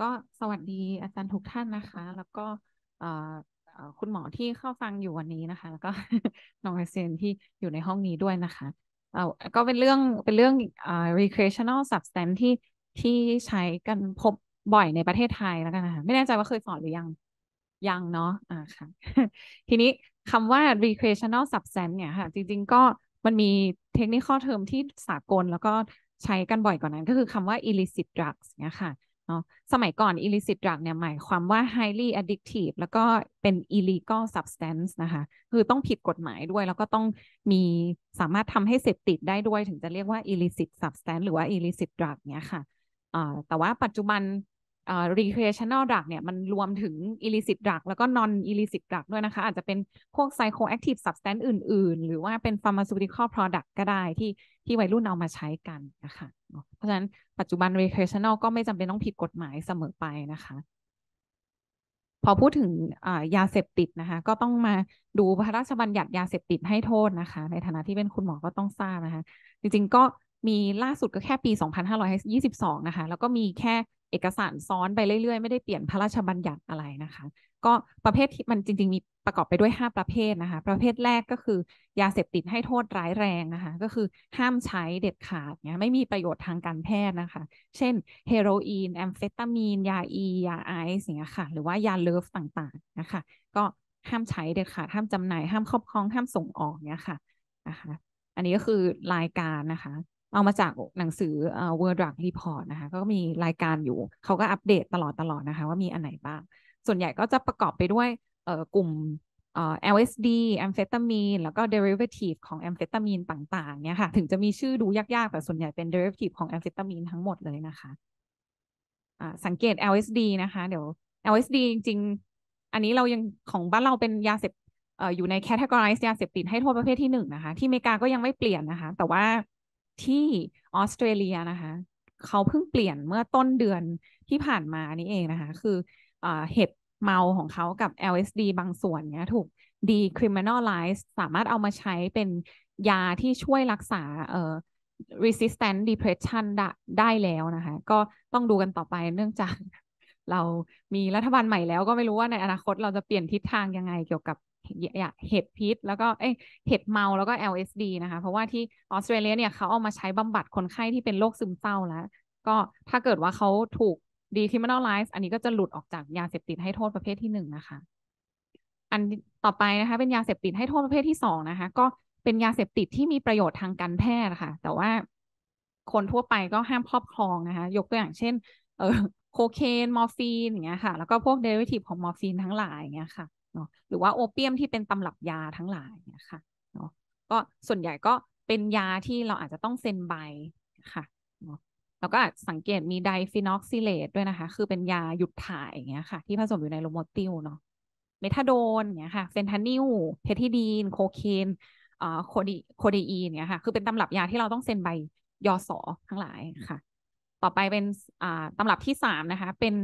ก็สวัสดีอาจารย์ทุกท่านนะคะ แล้วก็คุณหมอที่เข้าฟังอยู่วันนี้นะคะ แล้วก็น้องเซนที่อยู่ในห้องนี้ด้วยนะคะเออก็เป็นเรื่องเป็นเรื่องอ่า recreational substance ที่ที่ใช้กันพบบ่อยในประเทศไทยแล้วกันนะคะ ไม่แน่ใจว่าเคยสอนหรือยังยังเนาะอ่าค่ะทีนี้คำว่า recreational substance เนี่ยค่ะ จริง ๆก็มันมีเทคนิคข้อเทอมที่สากล แล้วก็ใช้กันบ่อยกว่านั้นก็คือคำว่า illicit drugs เนี่ยค่ะนาะสมัยก่อน illicit drug เนี่ยหมายความว่า highly addictive แล้วก็เป็น illegal substance นะคะ คือต้องผิดกฎหมายด้วย แล้วก็ต้องมีสามารถทำให้เสพติดได้ด้วยถึงจะเรียกว่า illicit substance หรือว่า illicit drug เนี่ยค่ะแต่ว่าปัจจุบันรอ่ค recreational drug เนี่ยมัน รวมถึงอิลิ c ิตด r ักแล้ว ก็ non อิลิ c ิตด r ักด้วยนะคะ อาจจะเป็นพวก psychoactive substance อื่น ๆ หรือว่าเป็น pharmaceutical product ก็ได้ที่ที่วัยรุ่น เอามาใช้กันนะคะเพราะฉะนั้นปัจจุบัน recreational ก็ไม่จำเป็นต้องผิดกฎหมายเสมอไปนะคะ พอพูดถึงยาเสพติด นะคะ ก็ต้องมาดูพระราชบัญญัติยาเสพติดให้โทษนะคะ ในฐานะที่เป็นคุณหมอก็ต้องทราบนะคะ จริงๆก็มีล่าสุดก็แค่ปี 2522นะคะแล้วก็มีแค่เอกสารซ้อนไปเรื่อยๆ ไม่ได้เปลี่ยนพระราชบัญญัติอะไรนะคะ ก็ประเภทที่มันจริงๆมีประกอบไปด้วย 5 ประเภทนะคะประเภทแรกก็คือ ยาเสพติดให้โทษร้ายแรงนะคะ ก็คือ ห้ามใช้เด็ดขาดเนี่ยไม่มีประโยชน์ทางการแพทย์นะคะ เช่นเฮโรอีนแอมเฟตามีนยาอี ยาไอซ์เนี่ยค่ะหรือว่ายาเลิฟต่างๆนะคะก็ห้ามใช้เด็ดขาด ห้ามจำหน่ายห้ามครอบครองห้ามส่งออกเนี่ยค่ะนะคะอันนี้ก็คือรายการนะคะเอามาจากหนังสือเอ่อ World Drug Report นะคะ ก็มีรายการอยู่เขาก็อัปเดตตลอดตลอดนะคะว่ามีอันไหนบ้าง ส่วนใหญ่ก็จะประกอบไปด้วยเอ่อกลุ่มเอ่อ LSD แอมเฟตามีน แล้วก็ derivative ของแอมเฟตามีนต่าง ๆเนี่ยค่ะ ถึงจะมีชื่อดูยากๆแต่ส่วนใหญ่เป็น derivative ของแอมเฟตามีนทั้งหมดเลยนะคะสังเกต LSD นะคะ เดี๋ยว LSD จริง ๆ อันนี้เรายังของบ้านเราเป็นยาเสพอยู่ในแคตตากรียาเสพ ติดให้โทษประเภทที่หนึ่งนะคะที่อเมริกาก็ยังไม่เปลี่ยนนะคะ แต่ว่าที่ออสเตรเลียนะคะ เขาเพิ่งเปลี่ยนเมื่อต้นเดือนที่ผ่านมานี้เองนะคะ คืออเห็บเมาของเขากับ LSD บางส่วนเนี้ย ถูก decriminalize สามารถเอามาใช้เป็นยาที่ช่วยรักษาเอ่อ resistant depression ได้แล้วนะคะ ก็ต้องดูกันต่อไปเนื่องจาก เรามีรัฐบาลใหม่แล้วก็ไม่รู้ว่าในอนาคตเราจะเปลี่ยนทิศทางยังไงเกี่ยวกับเห็ดพิษแล้วก็ เอ้เห็ดเมาแล้วก็ LSD นะคะ เพราะว่าที่ออสเตรเลีย เนี่ยเขาเอามาใช้บำบัดคนไข้ที่เป็นโรคซึมเศร้าแล้วก็ถ้าเกิดว่าเขาถูกดีทิมินอลไลซ์อันนี้ก็จะหลุดออกจากยาเสพติดให้โทษประเภทที่หนึ่งนะคะ อันต่อไปนะคะเป็นยาเสพติดให้โทษประเภทที่สองนะคะ ก็เป็นยาเสพติดที่มีประโยชน์ทางการแพทย์ค่ะ แต่ว่าคนทั่วไปก็ห้ามครอบครองนะคะยกตัวอย่างเช่นเออโคเคนมอร์ฟีนอย่างเงี้ยค่ะ แล้วก็พวกเดริเวทีฟของมอร์ฟีนทั้งหลายอย่างเงี้ยค่ะนาะหรือว่าโอเปียมที่เป็นตำรับยาทั้งหลายนะคะเนาะก็ส่วนใหญ่ก็เป็นยาที่เราอาจจะต้องเซ็น ใบค่ะเนาะแล้วก็สังเกตมีไดฟีนอกซิเลต ด้วยนะคะ คือเป็นยาหยุดถ่ายอย่างเงี้ยค่ะ ที่ผสมอยู่ในโลโมติลเนาะเมทาโดนอย่างเงี้ยค่ะเฟนทานิลเพทิดีน โคเคนอ่าโคดีโคดีอีนเงี้ยค่ะ คือเป็นตำรับยาที่เราต้องเซ็นใบยอสอทั้งหลายค่ะ ต่อไปเป็นอ่าตำรับที่สามนะคะ เป็น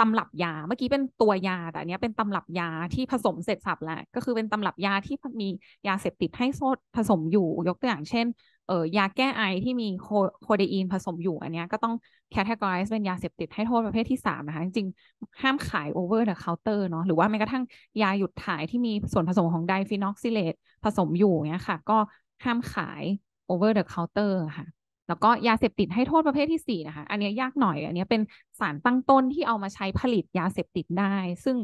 ตำรับยาเมื่อกี้เป็นตัวยา แต่อันนี้เป็นตำรับยาที่ผสมเสร็จสับแล้ว ก็คือเป็นตำรับยาที่มียาเสพติดให้โซดผสมอยู่ ยกตัวอย่างเช่นเออยาแก้ไอที่มีโคเดอีนผสมอยู่อันนี้ก็ต้องแคตตากรายเป็นยาเสพติดให้โทษประเภทที่ 3 นะคะจริงๆห้ามขายโอเวอร์เดอะเคาน์เตอร์เนาะหรือว่าแม้กระทั่งยาหยุดถ่ายที่มีส่วนผสมของไดฟีนอกซิเลตผสมอยู่เนี้ยค่ะ ก็ห้ามขายโอเวอร์เดอะเคาน์เตอร์ค่ะแล้วก็ยาเสพติดให้โทษประเภทที่ 4 นะคะ อันนี้ยากหน่อย อันนี้เป็นสารตั้งต้นที่เอามาใช้ผลิตยาเสพติดได้ ซึ่ง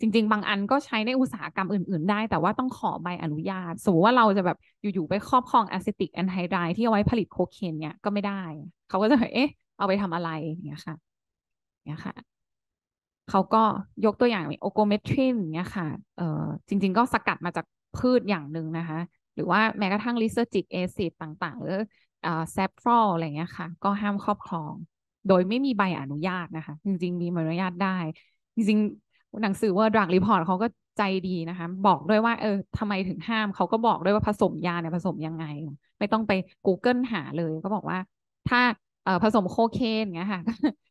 จริง ๆ บางอันก็ใช้ในอุตสาหกรรมอื่น ๆ ได้ แต่ว่าต้องขอใบอนุญาต สมมติว่าเราจะแบบอยู่ ๆ ไปครอบครองแอซิติกแอนไฮไดที่เอาไว้ผลิตโคเคนเนี่ยก็ไม่ได้ เขาก็จะเอ๊ะเอาไปทำอะไรเนี่ยค่ะ เนี่ยค่ะ เขาก็ยกตัวอย่างโอโกเมทรินเนี่ยค่ะ เอ่อจริง ๆ ก็สกัดมาจากพืชอย่างหนึ่งนะคะ หรือว่าแม้กระทั่งลิเซอร์จิกแอซิดต่างๆหรือแซฟฟรอลอะไรเงี้ยค่ะก็ห้ามครอบครอง โดยไม่มีใบอนุญาตนะคะ จริง ๆ มีใบอนุญาตได้ จริงๆ หนังสือว่าดรักรีพอร์ตเขาก็ใจดีนะคะ บอกด้วยว่าเออทำไมถึงห้ามเขาก็บอกด้วยว่าผสมยาเนี่ยผสมยังไง ไม่ต้องไป Google หาเลยก็บอกว่าถ้าเออผสมโคเคนเงี้ยค่ะ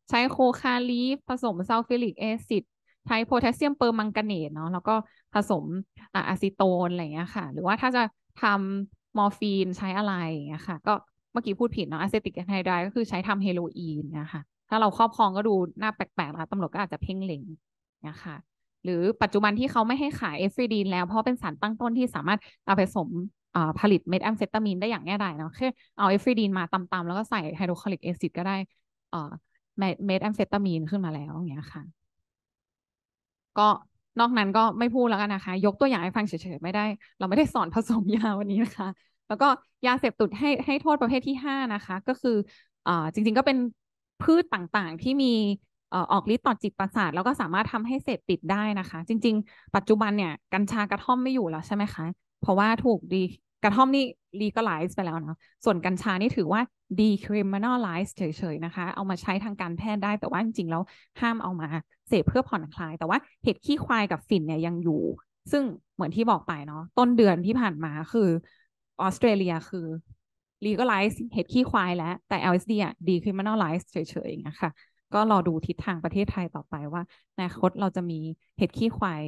ใช้โคคาลีฟผสมซัลฟิลิกแอซิด ใช้โพแทสเซียมเปอร์มังกาเนตเนาะแล้วก็ผสมอะซิโตนอะไรเงี้ยค่ะ หรือว่าถ้าจะทำมอร์ฟีนใช้อะไรเงี้ยค่ะ ก็เมื่อกี้พูดผิดเนาะอะเซติกไฮไดก็คือใช้ทำเฮโรอีนนะคะถ้าเราครอบครองก็ดูหน้าแปลกๆแล้วตำรวจก็อาจจะเพ่งเล็งนะคะหรือปัจจุบันที่เขาไม่ให้ขายเอฟรีดีนแล้วเพราะเป็นสารตั้งต้นที่สามารถเอาไปผสมผลิตเม็ดแอมเฟตามีนได้อย่างง่ายดายเนาะแค่เอาเอฟรีดีนมาตำๆแล้วก็ใส่ไฮโดรคลอริกแอซิดก็ได้เม็ดแอมเฟตามีนขึ้นมาแล้วอย่างเงี้ยค่ะก็นอกนั้นก็ไม่พูดแล้วกันนะคะ ยกตัวอย่างให้ฟังเฉยๆไม่ได้ เราไม่ได้สอนผสมยา วันนี้นะคะแล้วก็ยาเสพติดให้ให้โทษประเภทที่ห้านะคะ ก็คืออ่าจริง ๆก็เป็นพืชต่างๆที่มีออกฤทธิ์ต่อจิตประสาท แล้วก็สามารถทำให้เสพติดได้นะคะ จริง ๆ ปัจจุบันเนี่ย กัญชากระท่อมไม่อยู่แล้วใช่ไหมคะ เพราะว่าถูกดีกระท่อมนี่ลีก a ไลซ์ไปแล้วนะส่วนกัญชานี่ถือว่าดีคริมินอลไลซ์เฉย ๆ นะคะ เอามาใช้ทางการแพทย์ได้ แต่ว่าจริงๆแล้วห้ามเอามาเสพเพื่อผ่อนคลาย แต่ว่าเห็ดขี้ควายกับฝิ่นเนี่ยยังอยู่ ซึ่งเหมือนที่บอกไปเนาะต้นเดือนที่ผ่านมาคือออสเตรเลียคือ legalize เห็ด ขี้ ควาย แล้วแต่ LSD อ่ะ decriminalize เฉยๆอย่างเงี้ยค่ะ ก็ รอ ดูทิศทางประเทศไทยต่อไปว่าในอนาคต เราจะมีเห็ด ขี้ ควาย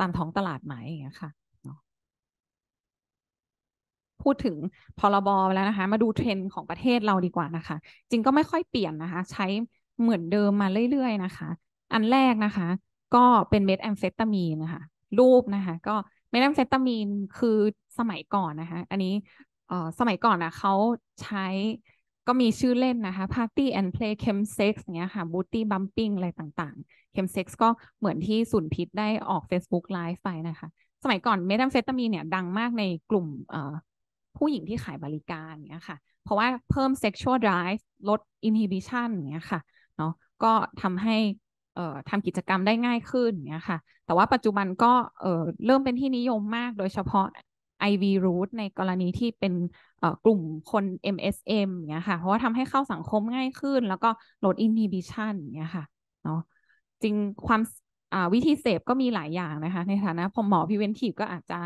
ตามท้องตลาดไหมอย่างเงี้ยค่ะพูดถึงพรบแล้ว นะคะ มาดูเทรนด์ของประเทศเราดีกว่านะคะจริงก็ไม่ค่อยเปลี่ยนนะคะใช้เหมือนเดิมมาเรื่อย ๆนะคะ อันแรกนะคะก็เป็นเมทแอมเฟตามีนนะคะรูปนะคะก็เมทแอมเฟตามีนคือสมัยก่อนนะคะอันนี้เออสมัยก่อนอนะเขาใช้ก็มีชื่อเล่นนะคะ Party and Play Chem Sex เนี้ยค่ะ Booty Bumping อะไรต่าง ๆ Chem Sex ก็เหมือนที่สุนพิษได้ออก Facebook Live ไปนะคะ สมัยก่อนเมทแอมเฟตามีนเนี่ย ดังมากในกลุ่มเออผู้หญิงที่ขายบริการเนี้ยค่ะ เพราะว่าเพิ่ม sexual drive ลด inhibition เนี้ยค่ะ เนาะก็ทำให้ทำกิจกรรมได้ง่ายขึ้นเนี่ยค่ะ แต่ว่าปัจจุบันก็เเริ่มเป็นที่นิยมมากโดยเฉพาะ IV r o o t ในกรณีที่เป็นกลุ่มคน MSM เนี่ยค่ะ เพราะว่าทำให้เข้าสังคมง่ายขึ้น แล้วก็ลด inhibition เนี่ยค่ะเนาะจริงความวิธีเสพก็มีหลายอย่างนะคะ ในฐานะผมหมอพิเวนทีฟก็อาจจะ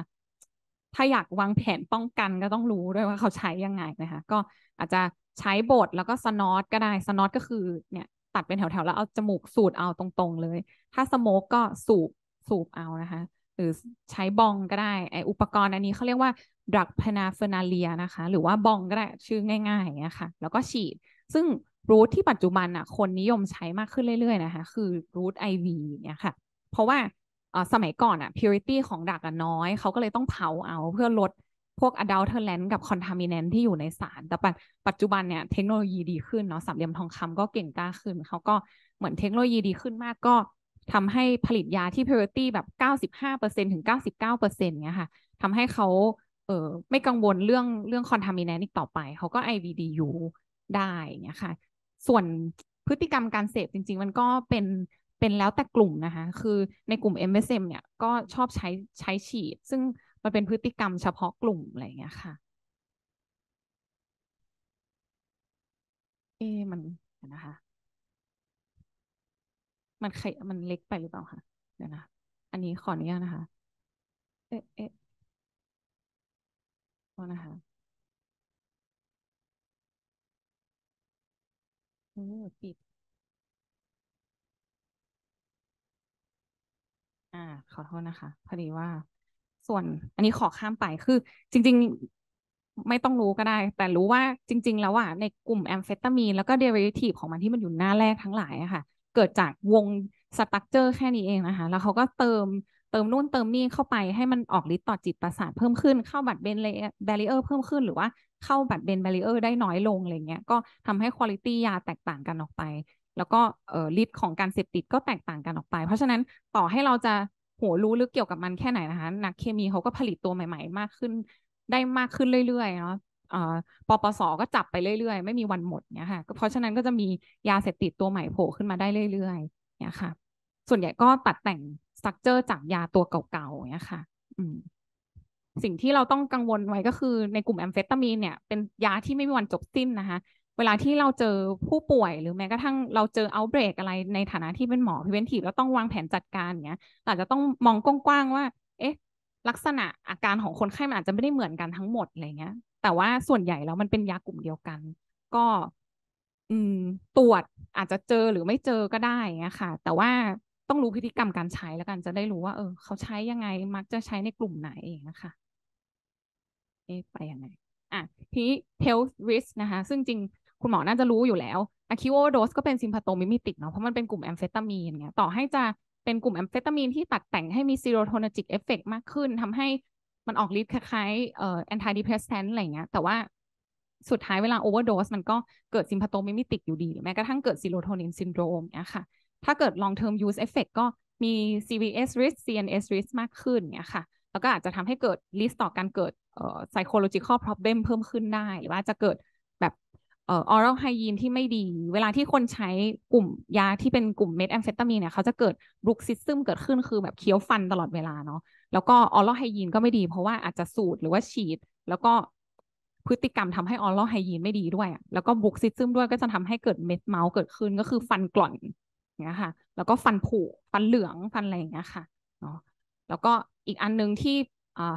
ถ้าอยากวางแผนป้องกันก็ต้องรู้ด้วยว่าเขาใช้ยังไงนะคะ ก็อาจจะใช้บทแล้วก็สนอตก็ได้สนอตก็คือเนี่ยตัดเป็นแถวๆ แล้วเอาจมูกสูดเอาตรงๆเลย ถ้าสโมกก็สูบสูบเอานะคะ หรือใช้บองก็ได้ไออุปกรณ์อันนี้เขาเรียกว่าดรักพนาเฟนาเลียนะคะ หรือว่าบองก็ได้ชื่อง่ายๆอย่างเงี้ยค่ะแล้วก็ฉีด ซึ่งรูทที่ปัจจุบันอ่ะคนนิยมใช้มากขึ้นเรื่อย ๆนะคะ คือ รูทไอวีเนี่ยค่ะ เพราะว่าสมัยก่อนอ่ะ purity ของดักน้อย เขาก็เลยต้องเผาเอาเพื่อลดพวก a d u l t e r a n ์กับ contaminant ที่อยู่ในสาร แต่ปัจจุบันเนี่ย เทคโนโลยีดีขึ้นเนาะสามเหลี่ยมทองคำก็เก่งกล้าขึ้นเขาก็เหมือนเทคโนโลยีดีขึ้นมากก็ทำให้ผลิตยาที่ purity แบบ 95%ถึง 99%เนี่ยค่ะทำให้เขาเออไม่กังวลเรื่องเรื่อง contaminant อีกต่อไป เขาก็ i v d ูได้เนี่ยค่ะส่วนพฤติกรรมการเสพจริง ๆ มันก็เป็นเป็นแล้วแต่กลุ่มนะคะคือในกลุ่ม MSM เนี่ยก็ชอบใช้ใช้ฉีด ซึ่งมันเป็นพฤติกรรมเฉพาะกลุ่มอะไรอย่างเงี้ยค่ะ เอ๊มันนะคะ มันใครมันเล็กไปหรือเปล่าคะ เดี๋ยวนะ อันนี้ขออนุญาตนะคะ เอ๊ะเอ๊ะนะคะเออปิดอ่า ขอโทษนะคะ พอดีว่าส่วนอันนี้ขอข้ามไปคือจริง ๆ ไม่ต้องรู้ก็ได้ แต่รู้ว่าจริง ๆ แล้วอ่ะในกลุ่มแอมเฟตามีนแล้วก็เดรเวทีฟของมันที่มันอยู่หน้าแรกทั้งหลายอะค่ะ เกิดจากวงสตั๊กเจอร์แค่นี้เองนะคะ แล้วเขาก็เติมเติมนู่นเติมนี่เข้าไป ให้มันออกฤทธิ์ต่อจิตประสาทเพิ่มขึ้นเข้าบัตรเบนเบลเออร์เพิ่มขึ้นหรือว่าเข้าบัตรเบนเบลเออร์ได้น้อยลงอะไรเงี้ยก็ทำให้คุณลิตี้ยาแตกต่างกันออกไป แล้วก็ฤทธิ์ของการเสพติดก็แตกต่างกันออกไป เพราะฉะนั้นต่อให้เราจะหรู้ลึกเกี่ยวกับมันแค่ไหนนะคะ นักเคมีเขาก็ผลิตตัวใหม่ ๆ มากขึ้น ได้มากขึ้นเรื่อยๆเนาะปปสก็จับไปเรื่อยๆ ไม่มีวันหมดเนี่ยค่ะเพราะฉะนั้นก็จะมียาเสพติดตัวใหม่โผล่ขึ้นมาได้เรื่อยๆเนี่ยค่ะ ส่วนใหญ่ก็ตัดแต่งสักเจอจากยาตัวเก่าๆเนี่ยค่ะสิ่งที่เราต้องกังวลไว้ก็คือในกลุ่มแอมเฟตามีนเนี่ย เป็นยาที่ไม่มีวันจบสิ้นนะคะเวลาที่เราเจอผู้ป่วยหรือแม้กระทั่งเราเจอ outbreak อะไร ในฐานะที่เป็นหมอ p r e v e n t เราแล้วต้องวางแผนจัดการเนี้ยอาจจะต้องมองกว้างๆว่า เอ๊ะ ลักษณะอาการของคนไข้มันอาจจะไม่ได้เหมือนกันทั้งหมดอะไรเงี้ยแต่ว่าส่วนใหญ่แล้วมันเป็นยากลุ่มเดียวกัน ก็อืม ตรวจอาจจะเจอหรือไม่เจอก็ได้เงี้ยค่ะ แต่ว่าต้องรู้พฤติกรรมการใช้แล้วกันจะได้รู้ว่า เออ เขาใช้ยังไงมักจะใช้ในกลุ่มไหนเองนะคะเอ๊ะไปยังไงอ่ะที่ health risk นะคะซึ่งจริงคุณหมอน่าจะรู้อยู่แล้วอะคิโอโดสก็เป็นซิมพาโตมิมิติกเนาะเพราะมันเป็นกลุ่มแอมเฟตามีนไงต่อให้จะเป็นกลุ่มแอมเฟตามีนที่ตัดแต่งให้มีซีโรโทนจิกเอฟเฟกมากขึ้นทำให้มันออกฤทธิ์คล้ายๆเอ่อแอนตี้ดิเพรสแทนอะไรเงี้ยแต่ว่าสุดท้ายเวลาโอเวอร์โดสมันก็เกิดซิมพาโตมิมิติกอยู่ดี แม้กระทั่งเกิดซีโรโทนินซินโดรมเนี้ยค่ะ ถ้าเกิดลองเทอร์มยูสเอฟเฟกก็มี CVS risk CNS risk มากขึ้นเนี้ยค่ะแล้วก็อาจจะทำให้เกิดริสต่อการเกิด psychological p r o บเบมเพิ่มขึ้นได้หรือว่าจะเกิดออรัลไฮยีนที่ไม่ดี เวลาที่คนใช้กลุ่มยาที่เป็นกลุ่มเมทแอมเฟตามีนเนี่ย เขาจะเกิดบุกซิซึมเกิดขึ้นคือแบบเคี้ยวฟันตลอดเวลาเนาะ แล้วก็ออรัลไฮยีนก็ไม่ดีเพราะว่าอาจจะสูดหรือว่าฉีด แล้วก็พฤติกรรมทำให้ออรัลไฮยีนไม่ดีด้วยแล้วก็บุกซิซึมด้วยก็จะทำให้เกิดเม็ดเมาส์เกิดขึ้นก็คือฟันกร่อนเงี้ยค่ะ แล้วก็ฟันผุ ฟันเหลือง ฟันอะไรอย่างเงี้ยค่ะเนาะแล้วก็อีกอันนึงที่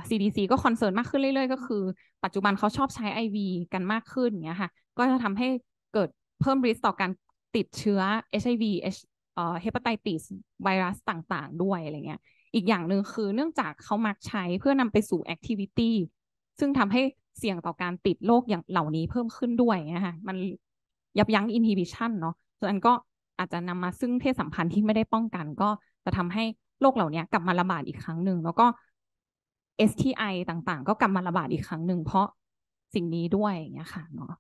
CDC ก็คอนเซิร์นมากขึ้นเรื่อย ๆ ก็คือ ปัจจุบันเขาชอบใช้ IV กันมากขึ้นเงี้ยค่ะก็จะทำให้เกิดเพิ่มริสต่อการติดเชื้อ HIV เอ่อเฮปติติสไวรัสต่างๆด้วยอะไรเงี้ยอีกอย่างหนึ่งคือเนื่องจากเขามักใช้เพื่อนำไปสู่แอคทิวิตี้ซึ่งทำให้เสี่ยงต่อการติดโรคอย่างเหล่านี้เพิ่มขึ้นด้วยนะคะมันยับยั้งอินฮิบิชันเนาะส่วนัันก็อาจจะนำมาซึ่งเพศสัมพันธ์ที่ไม่ได้ป้องกัน ก็จะทำให้โรคเหล่านี้กลับมาระบาดอีกครั้งหนึ่งแล้วก็ STI ต่างๆ ก็กลับมาระบาดอีกครั้งหนึ่งเพราะสิ่งนี้ด้วยอย่างเงี้ยค่ะเนาะ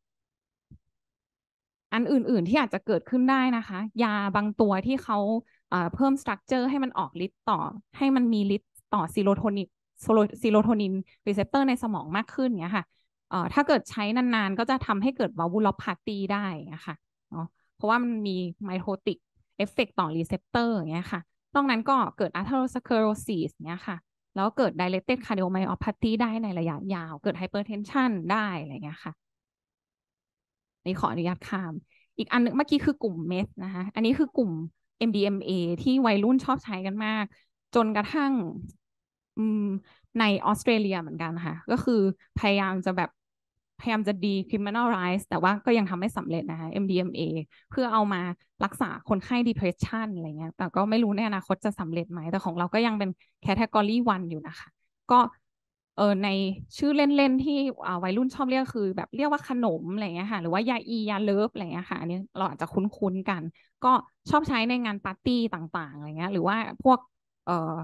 อันอื่นๆที่อาจจะเกิดขึ้นได้นะคะ ยาบางตัวที่เขาเพิ่มสตรัคเจอร์ให้มันออกฤทธิ์ต่อให้มันมีฤทธิ์ต่อซีโรโทนินซีโรโทนินรีเซพเตอร์ในสมองมากขึ้นเนี้ยค่ะถ้าเกิดใช้นานๆ ก็จะทำให้เกิดวาวูลอพาตีได้นะคะเนาะเพราะว่ามันมีไมโทติกเอฟเฟกต่อรีเซพเตอร์เนี้ยค่ะนอกนั้นก็เกิดอัลเทอโรสเคโรซิสเนี้ยค่ะ แล้วเกิดไดเ i ต a t e d c a r d โ o ไมโอพาตีได้ในระยะยาวเกิดไฮเปอร์เทนชันได้อะไรเงี้ยค่ะนี่ขออนุญาตข้าม อีกอันนึงเมื่อกี้คือกลุ่มเมสนะคะ อันนี้คือกลุ่ม MDMA ที่วัยรุ่นชอบใช้กันมาก จนกระทั่งในออสเตรเลียเหมือนกันค่ะ ก็คือพยายามจะแบบพยายามจะดี criminalize แต่ว่าก็ยังทำไม่สำเร็จนะคะ MDMA เพื่อเอามารักษาคนไข้ depression อะไรเงี้ย แต่ก็ไม่รู้ในอนาคตจะสำเร็จไหม แต่ของเราก็ยังเป็น category 1อยู่นะคะ ก็เออในชื่อเล่นๆที่วัยรุ่นชอบเรียกคือ แบบเรียกว่าขนมอะไรเงี้ยค่ะหรือว่ายาอียาเลิฟอะไรเงี้ยค่ะอันนี้เราอาจจะคุ้นๆกัน ก็ชอบใช้ในงานปาร์ตี้ต่างๆอะไรเงี้ย หรือว่าพวกเอ่อ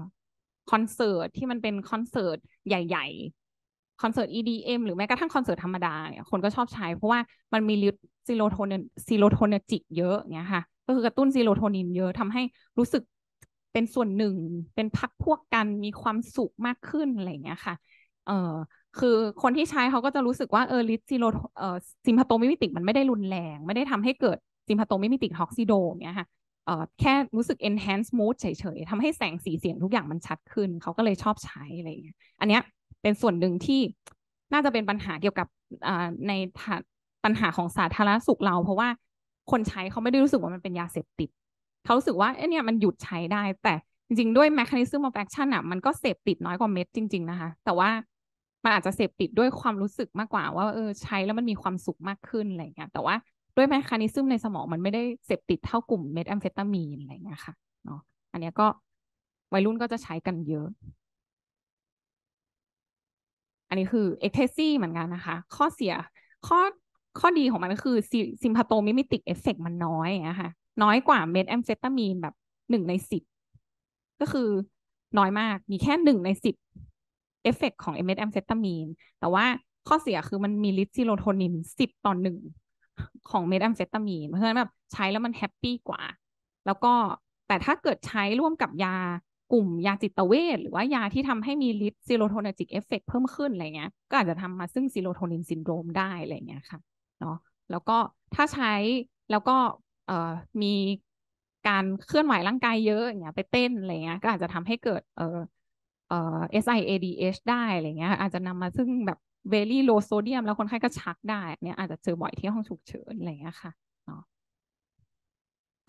คอนเสิร์ตที่มันเป็นคอนเสิร์ตใหญ่ๆคอนเสิร์ต EDM หรือแม้กระทั่งคอนเสิร์ตธรรมดาเนี่ยคนก็ชอบใช้ เพราะว่ามันมีฤทธิ์ซีโรโทนซีโรโทนจิกเยอะเงี้ยค่ะก็คือกระตุ้นซีโรโทนินเยอะทำให้รู้สึกเป็นส่วนหนึ่งเป็นพักพวกกันมีความสุขมากขึ้นอะไรเงี้ยค่ะเออคือคนที่ใช้เขาก็จะรู้สึกว่าเออลิซิโลเออซิมพาโตมิมิติกมันไม่ได้รุนแรง ไม่ได้ทำให้เกิดซิมพาโตมิมิติกฮอกซิโดเนี่ยค่ะเออแค่รู้สึก enhance mood เฉยๆทำให้แสงสีเสียงทุกอย่างมันชัดขึ้น เขาก็เลยชอบใช้อะไรอย่างเงี้ยอันเนี้ยเป็นส่วนหนึ่งที่น่าจะเป็นปัญหาเกี่ยวกับในปัญหาของสาธารณสุขเรา เพราะว่าคนใช้เขาไม่ได้รู้สึกว่ามันเป็นยาเสพติดเขารู้สึกว่าเอเนี่ยมันหยุดใช้ได้แต่จริงๆด้วยแมคานิซึมออฟแอคชั่นอ่ะมันก็เสพติดน้อยกว่าเม็ดจริงๆนะคะแต่ว่ามันอาจจะเสพติดด้วยความรู้สึกมากกว่า ว่าเออใช้แล้วมันมีความสุขมากขึ้นอะไรเงี้ยแต่ว่าด้วยแมคานิซึมในสมอง มันไม่ได้เสพติดเท่ากลุ่มเมทแอมเฟตามีนอะไรเงี้ยค่ะเนาะอันนี้ก็วัยรุ่นก็จะใช้กันเยอะ อันนี้คือ เอ็กเทซี่เหมือนกันนะคะ ข้อเสีย ข้อข้อดีของมันก็คือซิมพาโตมิมิติกเอฟเฟกมันน้อยนะคะน้อยกว่าเมทแอมเฟตามีนแบบหนึ่งในสิบก็คือน้อยมากมีแค่หนึ่งในสิบเอฟเฟกของเอเมทแอมเฟตามีนแต่ว่าข้อเสียคือมันมีลิซิโรโทนินสิบต่อหนึ่งของเมทแอมเฟตามีน เพราะฉะนั้นแบบใช้แล้วมันแฮปปี้กว่า แล้วก็แต่ถ้าเกิดใช้ร่วมกับยากลุ่มยาจิตเวชหรือว่ายาที่ทำให้มีลิซิโรโทนิจิกเอฟเฟกเพิ่มขึ้นอะไรเงี้ย ก็อาจจะทำมาซึ่งซิโรโทนินซินโดรมได้อะไรเงี้ยค่ะเนาะ แล้วก็ถ้าใช้แล้วก็เอ่อมีการเคลื่อนไหวร่างกายเยอะอย่างเงี้ยไปเต้นอะไรเงี้ย ก็อาจจะทำให้เกิดเอ่อเอ่อ SIADH ได้อะไรเงี้ย อาจจะนำมาซึ่งแบบ very low sodium แล้วคนไข้ก็ชักได้เนี่ยอาจจะเจอบ่อยที่ห้องฉุกเฉินอะไรเงี้ยค่ะ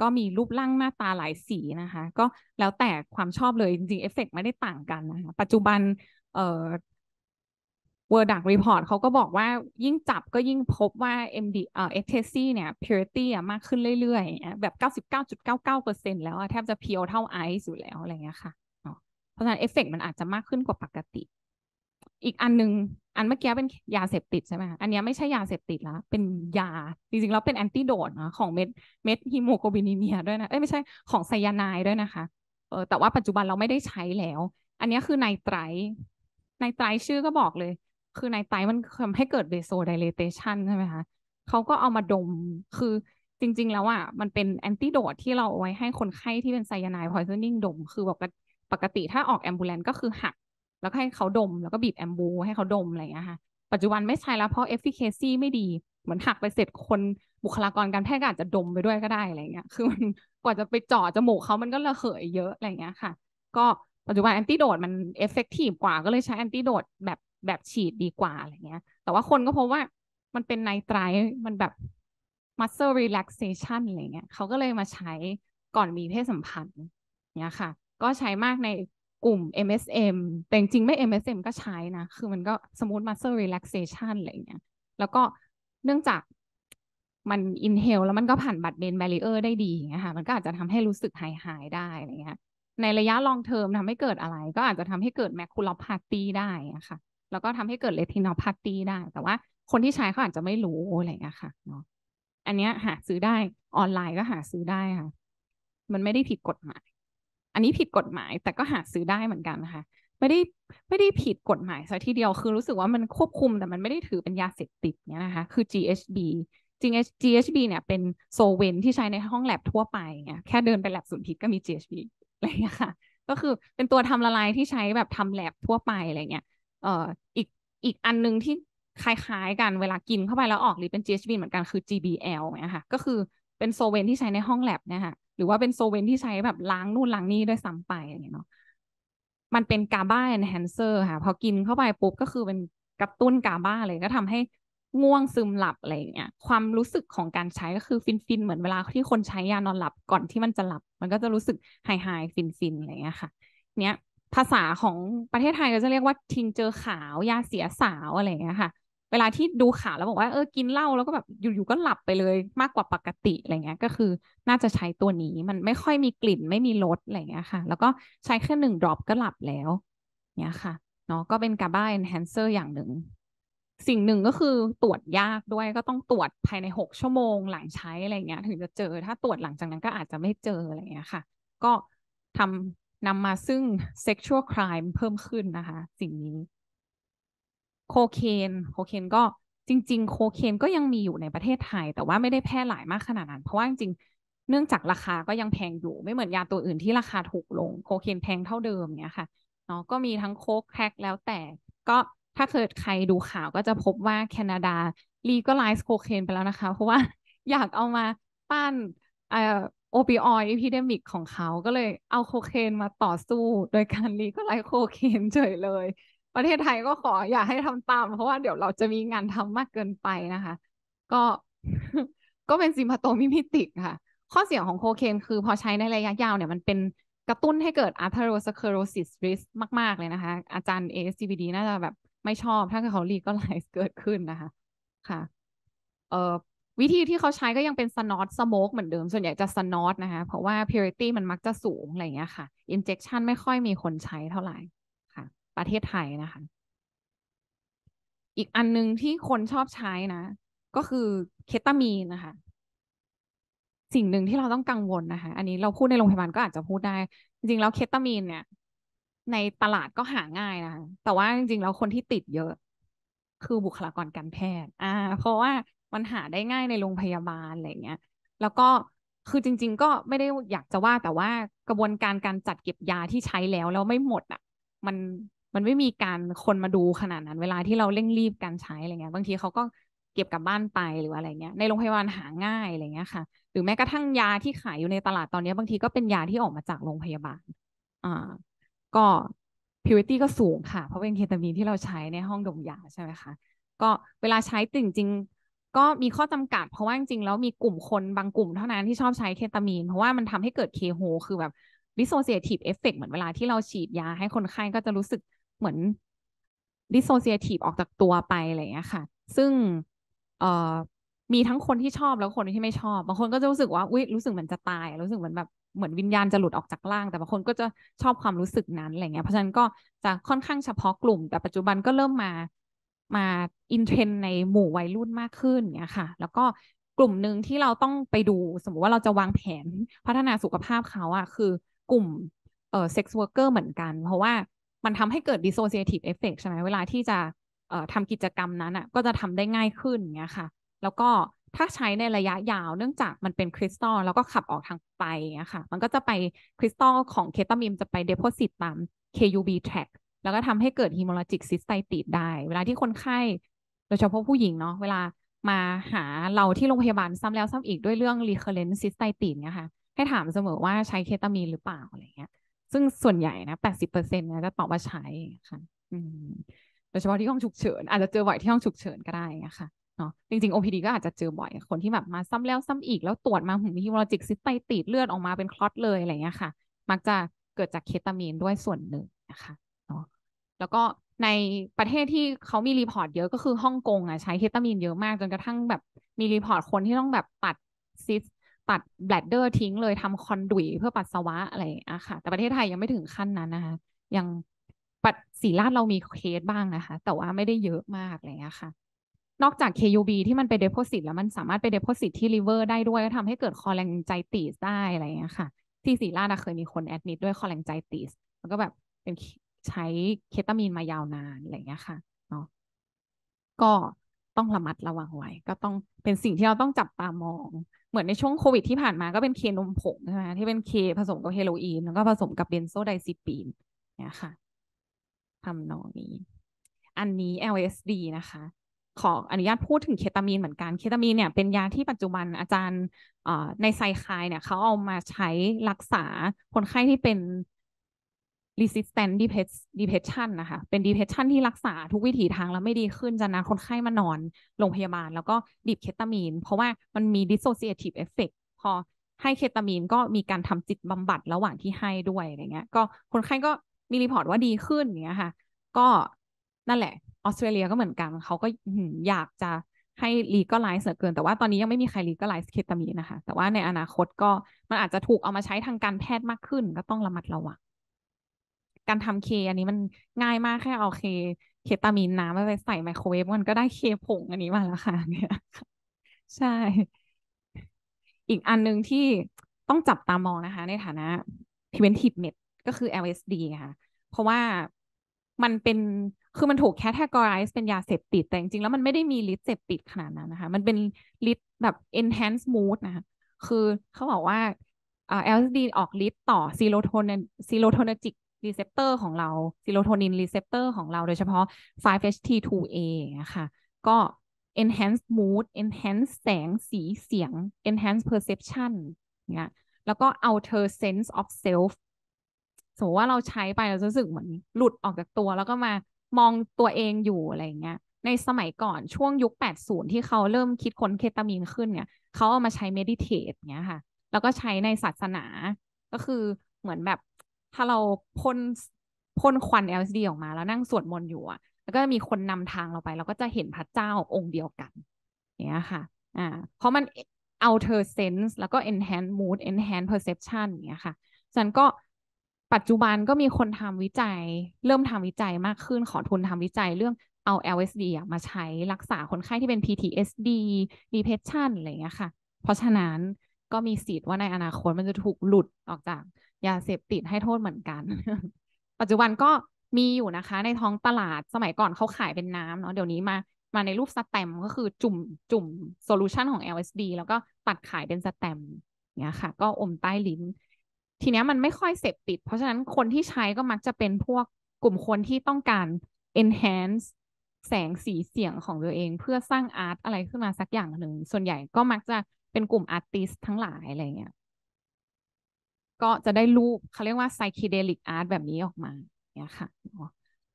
ก็มีรูปร่างหน้าตาหลายสีนะคะก็แล้วแต่ความชอบเลย จริงๆเอฟเฟกไม่ได้ต่างกันนะคะปัจจุบันเอ่อ Word d u กร Report เขาก็บอกว่ายิ่งจับก็ยิ่งพบว่า MD เอ่อ e c s t a เนี่ย purity อะมากขึ้นเรื่อยๆ แบบ 99.99%แล้วแทบจะเพียวเท่าไอซ์อยู่แล้วอะไรเงี้ยค่ะราะฉะนั้นเอฟเฟกมันอาจจะมากขึ้นกว่าปกติ อีกอันนึง อันเมื่อกี้เป็นยาเสพติดใช่ไหม อันนี้ไม่ใช่ยาเสพติดแล้ว เป็นยา จริงๆแล้วเป็นแอนติโดดนะของเม็ดเม็ดฮิโมโกบินีเนีย ด้วยนะเอ้ยไม่ใช่ของไซยาไนด์ด้วยนะคะเออแต่ว่าปัจจุบันเราไม่ได้ใช้แล้ว อันนี้คือไนไตรไนไตรชื่อก็บอกเลย คือไนไตรมันทำให้เกิดเบโซไดเลเตชันใช่ไหมคะเขาก็เอามาดมคือจริงๆแล้วอ่ะมันเป็นแอนติโดดที่เราเอาไว้ให้คนไข้ที่เป็นไซยาไนด์พอยซ์นิ่งดมคือแบบปกติถ้าออกแอมบูเลนก็คือหัก แล้วให้เขาดม แล้วก็บีบแอมบูให้เขาดมอะไรอย่างเงี้ยค่ะปัจจุบันไม่ใช่แล้วเพราะเอฟฟิเคซีไม่ดี เหมือนหักไปเสร็จคนบุคลากรการแพทย์อาจจะดมไปด้วยก็ได้อะไรเงี้ยคือมันกว่าจะไปจ่อจมูกเขามันก็ระเหยเยอะอะไรเงี้ยค่ะก็ปัจจุบันแอนติโดดมันเอฟเฟกตีฟกว่าก็เลยใช้แอนติโดดแบบแบบฉีดดีกว่าอะไรเงี้ยแต่ว่าคนก็พบว่ามันเป็นไนไตรมันแบบมสเซอร์รีแลกเซชันอะไรเงี้ยเขาก็เลยมาใช้ก่อนมีเพศสัมพันธ์เนี้ยค่ะก็ใช้มากในกลุ่ม MSM แต่จริงไม่ MSM ก็ใช้นะ คือมันก็ smooth muscle relaxation อะไรเงี้ย แล้วก็เนื่องจากมันอินเฮลแล้วมันก็ผ่านบัตเบนแบ r r เ e อร์ได้ดีเงี้ยค่ะ มันก็อาจจะทำให้รู้สึกหายหายได้อะไรเงี้ย ในระยะลองเทอมทำให้เกิดอะไร ก็อาจจะทำให้เกิดแมคคูลอ a าตีได้ะค่ะ แล้วก็ทำให้เกิดเล i ิน p พาตีได้ แต่ว่าคนที่ใช้เขาอาจจะไม่รู้อะไรเงี้ยค่ะเนาะ อันเนี้ยหาซื้อได้ออนไลน์ก็หาซื้อได้ค่ะ มันไม่ได้ผิดกฎหมายอันนี้ผิดกฎหมายแต่ก็หาซื้อได้เหมือนกันนะคะไม่ได้ไม่ได้ผิดกฎหมายซะทีเดียวคือรู้สึกว่ามันควบคุมแต่มันไม่ได้ถือเป็นยาเสพติดเนี่ยนะคะคือ GHB จริง GHB เนี่ยเป็นโซเวนที่ใช้ในห้องแลบทั่วไปไงแค่เดินไปแลบสูนทพิษก็มี GHB อะไรอย่างเงี้ยค่ะก็คือเป็นตัวทำละลายที่ใช้แบบทำแลบทั่วไปอะไรเงี้ยเอ่ออีกอีกอันนึงที่คล้ายๆกันเวลากินเข้าไปแล้วออกหรือเป็น GHB เหมือนกันคือ GBL เนี่ยค่ะ ก็คือเป็นโซเวนที่ใช้ในห้องแลบเนี่ยค่ะรือว่าเป็นโซเวนที่ใช้แบบล้าง นู่นล้างนี่ด้วยซ้ำไปอย่างเงี้ยเนาะ มันเป็นกาบ้าแอนแฮนเซอร์ ค่ะ พอกินเข้าไปปุ๊บ ก็คือเป็นกระตุ้นกาบ้าเลย ก็ทำให้ง่วงซึมหลับอะไรเงี้ย ความรู้สึกของการใช้ก็คือฟินฟินเหมือนเวลาที่คนใช้ยานอนหลับก่อนที่มันจะหลับ มันก็จะรู้สึกหายหายฟินฟินอะไรเงี้ยค่ะ เนี้ยภาษาของประเทศไทยก็จะเรียกว่าทิงเจอขาวยาเสียสาวอะไรเงี้ยค่ะเวลาที่ดูข่าวแล้วบอกว่าเออกินเหล้าแล้วก็แบบอยู่ๆก็หลับไปเลย มากกว่าปกติอะไรเงี้ยก็คือ น่าจะใช้ตัวนี้มันไม่ค่อยมีกลิ่นไม่มีรสอะไรเงี้ยค่ะ แล้วก็ใช้แค่หนึ่งดรอปก็หลับแล้วเนี้ยค่ะเนาะก็เป็นกาบ้าเอนแฮนเซอร์อย่างหนึ่ง สิ่งหนึ่งก็คือตรวจยากด้วยก็ต้องตรวจภายในหกชั่วโมง หลังใช้อะไรเงี้ยถึงจะเจอ ถ้าตรวจหลังจากนั้นก็อาจจะไม่เจออะไรเงี้ยค่ะ ก็ทำนำมาซึ่ง sexual crime เพิ่มขึ้นนะคะ สิ่งนี้โคเคน โคเคนก็จริงๆโคเคนก็ยังมีอยู่ในประเทศไทย แต่ว่าไม่ได้แพร่หลายมากขนาดนั้น เพราะว่าจริงเนื่องจากราคาก็ยังแพงอยู่ไม่เหมือนยาตัวอื่นที่ราคาถูกลง โคเคนแพงเท่าเดิมเนี้ยค่ะเนาะก็มีทั้งโคกแคกแล้วแต่ก็ถ้าเกิดใครดูข่าวก็จะพบว่าแคนาดาลีก็ไลซ์โคเคนไปแล้วนะคะ เพราะว่าอยากเอามาปั้นโอปิออยด์พิเดมิกของเขา ก็เลยเอาโคเคนมาต่อสู้ โดยการลีก็ไลโคเคนเฉยเลยประเทศไทยก็ขออย่าให้ทำตาม เพราะว่าเดี๋ยวเราจะมีงานทำมากเกินไปนะคะ ก็ก็เป็นซิมพาโตมิมิติกค่ะ ข้อเสียของโคเคนคือพอใช้ในระยะยาวเนี่ยมันเป็นกระตุ้นให้เกิดอาร์เทโรสเคโรซิสริสมาก ๆ เลยนะคะ อาจารย์ ASCVD น่าจะแบบไม่ชอบถ้าเกิดเขาลีก็ไลายเกิดขึ้นนะคะค่ะเอ่อวิธีที่เขาใช้ก็ยังเป็นสนอตสโมกเหมือนเดิม ส่วนใหญ่จะสนอตนะคะเพราะว่า purity มันมักจะสูงอะไรอย่างเงี้ยค่ะ injection ไม่ค่อยมีคนใช้เท่าไหร่ประเทศไทยนะคะ อีกอันนึงที่คนชอบใช้นะ ก็คือเคตามีนนะคะ สิ่งหนึ่งที่เราต้องกังวลนะคะ อันนี้เราพูดในโรงพยาบาลก็อาจจะพูดได้ จริงๆ แล้วเคตามีนเนี่ย ในตลาดก็หาง่ายนะคะ แต่ว่าจริงๆแล้วคนที่ติดเยอะ คือบุคลากรการแพทย์ อ่า เพราะว่ามันหาได้ง่ายในโรงพยาบาลอะไรเงี้ย แล้วก็ คือจริง ๆ ก็ไม่ได้อยากจะว่า แต่ว่ากระบวนการการจัดเก็บยาที่ใช้แล้วแล้วไม่หมดอ่ะ มันมันไม่มีการคนมาดูขนาดนั้นเวลาที่เราเร่งรีบการใช้อะไรเงี้ยบางทีเขาก็เก็บกลับบ้านไปหรืออะไรเงี้ยในโรงพยาบาลหาง่ายอะไรเงี้ยค่ะหรือแม้กระทั่งยาที่ขายอยู่ในตลาดตอนนี้ บางทีก็เป็นยาที่ออกมาจากโรงพยาบาลอ่าก็พิวิตี้ก็สูงค่ะ เพราะเป็นเคตามีนที่เราใช้ในห้องดมยาใช่ไหมคะก็เวลาใช้จริงๆก็มีข้อจำกัดเพราะว่าจริงๆแล้วมีกลุ่มคนบางกลุ่มเท่านั้นที่ชอบใช้เคตามีน เพราะว่ามันทำให้เกิดเคโฮคือแบบ dissociative effect เหมือนเวลาที่เราฉีดยาให้คนไข้ก็จะรู้สึกเหมือน dissociative ออกจากตัวไปอะไรอย่างเงี้ยค่ะ ซึ่งเอมีทั้งคนที่ชอบแล้วคนที่ไม่ชอบ บางคนก็จะรู้สึกว่าอุ้ยรู้สึกเหมือนจะตาย รู้สึกเหมือนแบบเหมือนวิญญาณจะหลุดออกจากร่าง แต่บางคนก็จะชอบความรู้สึกนั้นอะไรเงี้ย เพราะฉะนั้นก็จะค่อนข้างเฉพาะกลุ่มแต่ปัจจุบันก็เริ่มมามาอินเทรนในหมู่วัยรุ่นมากขึ้นเนี่ยค่ะ แล้วก็กลุ่มหนึ่งที่เราต้องไปดู สมมติว่าเราจะวางแผนพัฒนาสุขภาพเขาอะคือกลุ่มเอ่อเซ็กซ์เวิร์กเกอร์เหมือนกัน เพราะว่ามันทำให้เกิด dissociative effect ใช่ไหม เวลาที่จะเอ่อทำกิจกรรมนั้นอ่ะ ก็จะทำได้ง่ายขึ้นเงี้ยค่ะ แล้วก็ถ้าใช้ในระยะยาว เนื่องจากมันเป็นคริสตัลแล้วก็ขับออกทางไปอะค่ะมันก็จะไปคริสตัลของเคตามีนจะไปเดโพซิตตาม KUB track แล้วก็ทำให้เกิด h e m o l ล t i c cystitis ได้ เวลาที่คนไข้ โดยเฉพาะผู้หญิงเนาะ เวลามาหาเราที่โรงพยาบาล ซ้ำแล้วซ้ำอีกด้วยเรื่อง recurrent cystitis เนี้ยค่ะ ให้ถามเสมอว่าใช้เคตามีนหรือเปล่าอะไรเงี้ยซึ่งส่วนใหญ่นะแปดสิเปอร์เซ็นต์นะจะตอบว่าใช้ค่ะโดยเฉพาะที่ห้องฉุกเฉินอาจจะเจอบ่อยที่ห้องฉุกเฉินก็ได้นะคะเนาะจริงๆ OPD ก็อาจจะเจอบ่อย คนที่แบบมาซ้ำแล้วซ้ำอีกแล้วตรวจมาหูมีฮิวโรจิกซิสไตติดเลือดออกมาเป็นคลอตเลยอะไรเงี้ยค่ะ มักจะเกิดจากเคตามีนด้วยส่วนหนึ่งนะคะเนาะแล้วก็ในประเทศที่เขามีรีพอร์ตเยอะก็คือฮ่องกงอ่ะใช้เคตามีนเยอะมากจนกระทั่งแบบมีรีพอร์ตคนที่ต้องแบบตัดซิสัดแบลดเดอร์ทิ้งเลยทำคอนดุยเพื่อปัสสาวะอะไรอะค่ะ แต่ประเทศไทยยังไม่ถึงขั้นนั้นนะคะยังปัดสีลาดเรามีเคสบ้างนะคะ แต่ว่าไม่ได้เยอะมากเลยอะค่ะ นอกจาก KUB ที่มันไปเดโพสิตแล้วมันสามารถไปเดโพสิตที่ลิเวอร์ได้ด้วยก็ทำให้เกิดคอแรงใจติสได้อะไรอย่างเงี้ยค่ะ ที่สีลาดเคยมีคนแอดมิดด้วยคอแรงใจติสมันก็แบบเป็นใช้เคตามีนมายาวนานอะไรอย่างเงี้ยค่ะเนาะก็ต้องระมัดระวังไว้ ก็ต้องเป็นสิ่งที่เราต้องจับตามองเหมือนในช่วงโควิดที่ผ่านมาก็เป็นเคนมผงใช่ไหมที่เป็นเคผสมกับเฮโรอีน แล้วก็ผสมกับเบนโซไดซิปีนเนี่ยค่ะทำนองนี้ อันนี้ LSD นะคะ ขออนุญาตพูดถึงเคตามีนเหมือนกันเคตามีนเนี่ยเป็นยาที่ปัจจุบันอาจารย์ในไซคายเนี่ยเขาเอามาใช้รักษาคนไข้ที่เป็น resistant depression นะคะ เป็น depression ที่รักษา ทุกวิถีทางแล้วไม่ดีขึ้นจะนะคนไข้มานอนโรงพยาบาล แล้วก็ดิบเคตามีน เพราะว่ามันมี dissociative effect พอให้เคตามีนก็มีการทำจิตบำบัดระหว่างที่ให้ด้วยอะไรเงี้ยก็คนไข้ก็มีรีพอร์ตว่าดีขึ้นเงี้ยค่ะ ก็นั่นแหละออสเตรเลียก็เหมือนกัน เขาก็อยากจะให้ลีก็ไลซ์เกินแต่ว่าตอนนี้ยังไม่มีใครลีก็ไลซ์เคตามีนนะคะแต่ว่าในอนาคตก็มันอาจจะถูกเอามาใช้ทางการแพทย์มากขึ้นก็ต้องระมัดระวังการทำเคอันนี้มันง่ายมากแค่เอาเคเคตามีนน้ำไปใส่ไมโครเวฟมันก็ได้เคผงอันนี้มาแล้วค่ะเนี่ยใช่อีกอันหนึ่งที่ต้องจับตามองนะคะในฐานะ preventive med ก็คือ LSD ค่ะ เพราะว่ามันเป็นคือมันถูกแคตตากรายเป็นยาเสพติดแต่จริงๆแล้วมันไม่ได้มีฤทธิ์เสพติดขนาดนั้นนะคะ มันเป็นฤทธิ์แบบ enhance mood นะคะคือเขาบอกว่า LSD ออกฤทธิ์ต่อซีโรโทนซีโรโทนจิกรีเซพเตอร์ของเราซีโรโทนินรีเซพเตอร์ของเราโดยเฉพาะ 5-HT2A นะคะก็ enhance mood enhance แสงสีเสียง enhance perception เนี่ยแล้วก็ alter sense of self สมมติว่าเราใช้ไปเราจะรู้สึกเหมือนหลุดออกจากตัว แล้วก็มามองตัวเองอยู่อะไรเงี้ย ในสมัยก่อนช่วงยุค 80 ที่เขาเริ่มคิดค้นเคตามีนขึ้นเนี่ยเขาเอามาใช้ meditate เงี้ยค่ะ แล้วก็ใช้ในศาสนา ก็คือเหมือนแบบถ้าเราพ่นพ่นควัน l c d ออกมา แล้วนั่งสวดมนต์อยู่อ่ะ แล้วก็มีคนนำทางเราไปเราก็จะเห็นพระเจ้าองค์เดียวกันเนี้ยค่ะอ่าเพราะมันเอ t เ r อเซนส์แล้วก็ enhance mood enhance perception เนี้ยค่ะฉันก็ปัจจุบันก็มีคนทำวิจัย เริ่มทำวิจัยมากขึ้นขอทุนทำวิจัยเรื่องเอา LSD มาใช้รักษาคนไข้ที่เป็น PTSD depression อะไรเงี้ยค่ะ เพราะฉะนั้นก็มีสิทธิ์ว่าในอนาคตมันจะถูกหลุดออกจากยาเสพติดให้โทษเหมือนกัน ปัจจุบันก็มีอยู่นะคะ ในท้องตลาดสมัยก่อนเขาขายเป็นน้ำเนาะ เดี๋ยวนี้มา มาในรูปสแตมก็คือจุ่ม จุ่มโซลูชันของ LSD แล้วก็ตัดขายเป็นสแตมเนี่ยค่ะ ก็อมใต้ลิ้น ทีเนี้ยมันไม่ค่อยเสพติด เพราะฉะนั้นคนที่ใช้ก็มักจะเป็นพวกกลุ่มคนที่ต้องการ enhance แสงสีเสียงของตัวเอง เพื่อสร้างอาร์ตอะไรขึ้นมาสักอย่างหนึ่ง ส่วนใหญ่ก็มักจะเป็นกลุ่มอาร์ติสทั้งหลายอะไรเงี้ยก็จะได้รูปเขาเรียกว่าไซคิเดลิกอาร์ตแบบนี้ออกมาเนี่ยค่ะ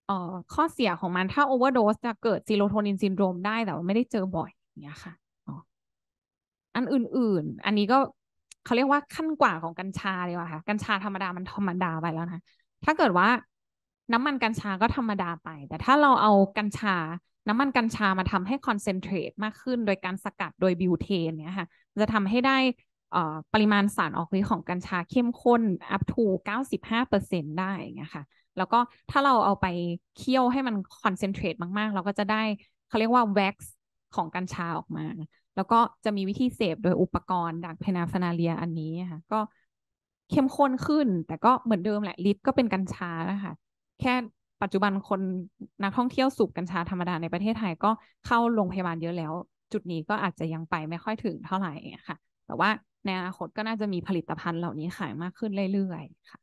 เอ่อข้อเสียของมันถ้าโอเวอร์โดสจะเกิดซีโรโทนินซินโดรมได้แต่ว่าไม่ได้เจอบ่อย เนี่ยค่ะ อันอื่นๆ อันนี้ก็เขาเรียกว่าขั้นกว่าของกัญชาเลยว่ะค่ะ กัญชาธรรมดามันธรรมดาไปแล้วนะ ถ้าเกิดว่า น้ำมันกัญชา ก็ธรรมดาไป แต่ถ้าเราเอากัญชา น้ำมันกัญชา มาทำให้คอนเซนเทรตมากขึ้นโดยการสกัดโดยบิวเทน เนี่ยค่ะ จะทำให้ได้ปริมาณสารออกฤทธิ์ของกัญชา เข้มข้น up to 95%ได้ไงค่ะ แล้วก็ถ้าเราเอาไปเคี่ยวให้มันคอนเซนเทรตมากๆ เราก็จะได้เขาเรียกว่าแว็กซ์ของกัญชาออกมา แล้วก็จะมีวิธีเสพโดยอุปกรณ์ดักเพนาฟนาเลียอันนี้ค่ะ ก็เข้มข้นขึ้น แต่ก็เหมือนเดิมแหละ ลิตก็เป็นกัญชาคะ่ะ แค่ปัจจุบันคน นักท่องเที่ยวสูบกัญชาธรรมดาในประเทศไทยก็เข้าโรงพยาบาลเยอะแล้ว จุดนี้ก็อาจจะยังไปไม่ค่อยถึงเท่าไหร่ค่ะ แต่ว่าในอนาคตก็น่าจะมีผลิตภัณฑ์เหล่านี้ขายมากขึ้นเรื่อยๆค่ะ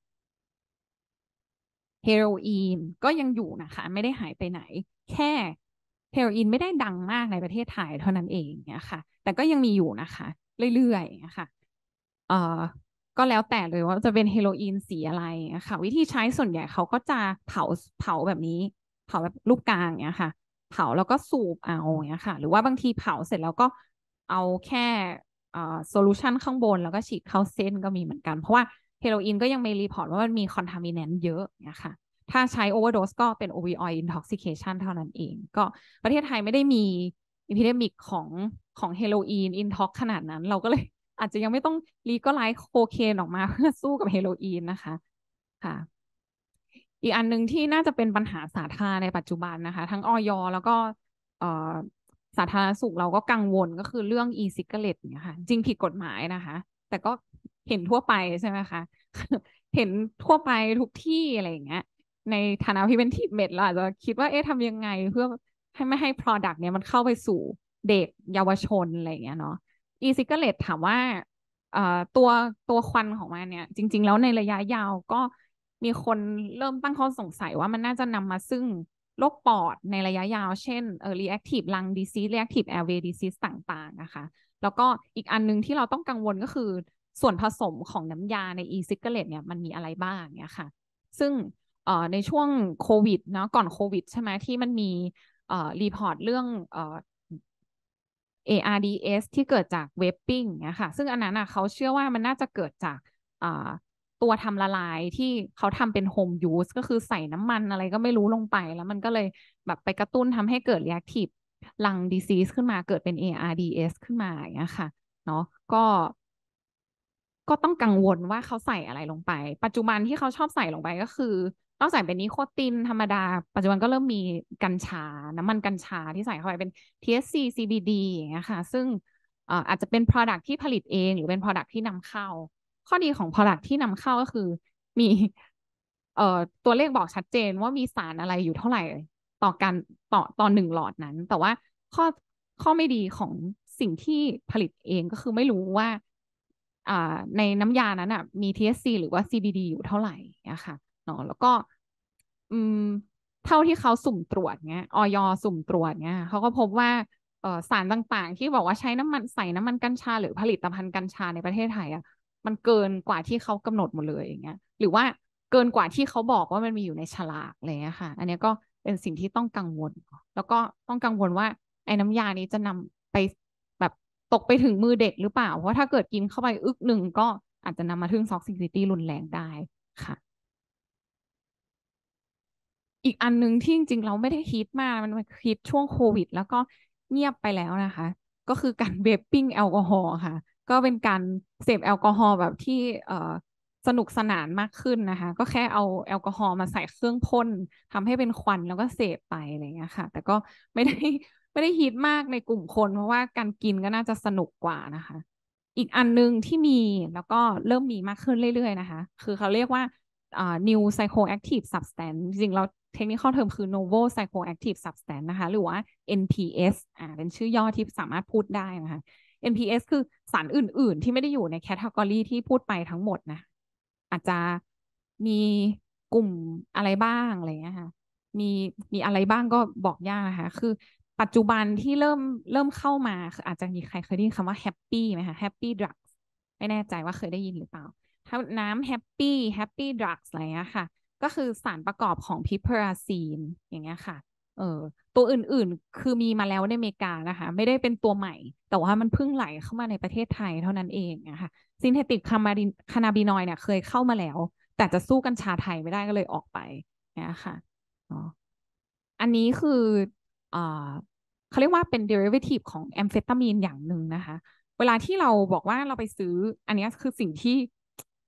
เฮโรอีนก็ยังอยู่นะคะไม่ได้หายไปไหนแค่เฮโรอีนไม่ได้ดังมากในประเทศไทยเท่านั้นเองเนี่ยค่ะแต่ก็ยังมีอยู่นะคะ เรื่อยๆนะคะเอ่อก็แล้วแต่เลยว่าจะเป็นเฮโรอีนสีอะไรนะคะวิธีใช้ส่วนใหญ่เขาก็จะเผาเผาแบบนี้เผาแบบลูกกลางเนี่ยค่ะ เผาแล้วก็สูบเอาเนี่ยค่ะ หรือว่าบางทีเผาเสร็จแล้วก็เอาแค่โซลูชันข้างบน แล้วก็ฉีดเข้าเส้นก็มีเหมือนกัน เพราะว่าเฮโรอีนก็ยังไม่รีพอร์ตว่ามันมีคอนทามิเนนต์เยอะนะคะถ้าใช้โอเวอร์โดสก็เป็นโอวิออยอินท็อกซิเคชันเท่านั้นเอง ก็ประเทศไทยไม่ได้มีอินพิเดมิกของของเฮโรอีนอินท็อกขนาดนั้น เราก็เลยอาจจะยังไม่ต้อง รีก็ไลค์โคเคนออกมาเพื่อสู้กับเฮโรอีนนะคะค่ะ อีกอันหนึ่งที่น่าจะเป็นปัญหาสาธารในปัจจุบันนะคะ ทั้งออยแล้วก็สาธารณสุขเราก็กังวลก็คือเรื่อง e-cigarette เนี่ยค่ะ จริงผิดกฎหมายนะคะ แต่ก็เห็นทั่วไปใช่ไหมคะ เห็นทั่วไปทุกที่อะไรอย่างเงี้ย ในฐานะพี่เป็นทีมเมดเราอาจจะคิดว่าเอ๊ะทำยังไงเพื่อให้ไม่ให้ Product เนี่ยมันเข้าไปสู่เด็กเยาวชนอะไรอย่างเงี้ยเนาะ e-cigarette ถามว่าตัวตัวควันของมันเนี่ย จริง ๆ แล้วในระยะยาวก็มีคนเริ่มตั้งข้อสงสัยว่ามันน่าจะนำมาซึ่งโรคปอด ในระยะยาว เช่น reactive lung disease reactive airway disease ต่างๆ นะคะ แล้วก็อีกอันนึงที่เราต้องกังวลก็คือ ส่วนผสมของน้ำยาใน e-cigarette เนี่ยมันมีอะไรบ้างเนี่ยค่ะ ซึ่งในช่วงโควิดเนาะก่อนโควิด ใช่ไหมที่มันมีรีพอร์ตเรื่อง ARDS ที่เกิดจากเวปปิ้งเนี่ยค่ะซึ่งอันนั้น่ะเขาเชื่อว่ามันน่าจะเกิดจากตัวทำละลายที่เขาทำเป็นโฮมยูสก็คือใส่น้ำมันอะไรก็ไม่รู้ลงไป แล้วมันก็เลยแบบไปกระตุ้นทำให้เกิดเรียกทีฟลังดีซีสขึ้นมาเกิดเป็น ARDS ขึ้นมาอย่างนี้ค่ะเนาะก็ ก็ต้องกังวลว่าเขาใส่อะไรลงไป ปัจจุบันที่เขาชอบใส่ลงไปก็คือนอกจากเป็นนิโคตินธรรมดา ปัจจุบันก็เริ่มมีกัญชา น้ำมันกัญชาที่ใส่เข้าไป เป็น THC CBD อย่างเงี้ยค่ะ ซึ่งอาจจะเป็น product ที่ผลิตเอง หรือเป็น product ที่นำเข้าข้อดีของผลักที่นำเข้าก็คือมีเอ่อตัวเลขบอกชัดเจนว่ามีสารอะไรอยู่เท่าไหร่ ต่อการต่อตอนหนึ่งหลอดนั้น แต่ว่าข้อข้อไม่ดีของสิ่งที่ผลิตเองก็คือไม่รู้ว่า อ่า ในน้ำยานั้นอ่ะ มี THC หรือว่า CBD อยู่เท่าไหร่นะคะเนาะแล้วก็ อืม เท่าที่เขาสุ่มตรวจเงี้ยออยสุ่มตรวจเงี้ยเขาก็พบว่าสารต่าง ๆ ที่บอกว่าใช้น้ำมันใส่น้ำมันกัญชาหรือผลิตภัณฑ์กัญชาในประเทศไทยอ่ะมันเกินกว่าที่เขากำหนดหมดเลยอย่างเงี้ยหรือว่าเกินกว่าที่เขาบอกว่ามันมีอยู่ในฉลากอะไรเงี้ยค่ะ อันนี้ก็เป็นสิ่งที่ต้องกังวล แล้วก็ต้องกังวลว่าไอ้น้ำยานี้จะนำไปแบบตกไปถึงมือเด็กหรือเปล่า เพราะถ้าเกิดกินเข้าไปอึกหนึ่งก็อาจจะนำมาถึงซ็อกซิซิตี้รุนแรงได้ค่ะอีกอันหนึ่งที่จริงๆ เราไม่ได้ฮิตมากมันฮิตช่วงโควิด แล้วก็เงียบไปแล้วนะคะ ก็คือการเวปปิ้งแอลกอฮอล์ค่ะก็เป็นการเสพแอลกอฮอล์แบบที่เอสนุกสนานมากขึ้นนะคะ ก็แค่เอาแอลกอฮอล์มาใส่เครื่องพ่นทำให้เป็นควันแล้วก็เสพไปอะไรเงี้ยค่ะ แต่ก็ไม่ได้ไม่ได้ฮิตมากในกลุ่มคน เพราะว่าการกินก็น่าจะสนุกกว่านะคะ อีกอันนึงที่มีแล้วก็เริ่มมีมากขึ้นเรื่อยๆนะคะ คือเขาเรียกว่าอ่า new psychoactive substance จริงเราเทคนิคข้อเทอมคือ novo psychoactive substance นะคะ หรือว่า NPS อ่าเป็นชื่อย่อที่สามารถพูดได้นะคะ NPS คือสารอื่น ๆ ที่ไม่ได้อยู่ในแคตตากรีที่พูดไปทั้งหมดนะ อาจจะมีกลุ่มอะไรบ้างอะไรเงี้ยค่ะ มีมีอะไรบ้างก็บอกยากนะคะคือปัจจุบันที่เริ่มเริ่มเข้ามา อาจจะมีใครเคยได้ยินคำว่าแฮปปี้ไหมคะแฮปปี้ดรักไม่แน่ใจว่าเคยได้ยินหรือเปล่าถ้าน้ำแฮปปี้แฮปปี้ดรักอะไรเงี้ยค่ะ ก็คือสารประกอบของพิเพราซีนอย่างเงี้ยค่ะเออตัวอื่นๆคือมีมาแล้วในอเมริกานะคะ ไม่ได้เป็นตัวใหม่ แต่ว่ามันเพิ่งไหลเข้ามาในประเทศไทยเท่านั้นเองนะคะซินเทติกคามาดินคานาบินอยเนี่ย เคยเข้ามาแล้ว แต่จะสู้กัญชาไทยไม่ได้ก็เลยออกไปนะคะอ๋ออันนี้คืออ่าเขาเรียกว่าเป็น derivative ของแอมเฟตามีนอย่างหนึ่งนะคะเวลาที่เราบอกว่าเราไปซื้ออันนี้คือสิ่งที่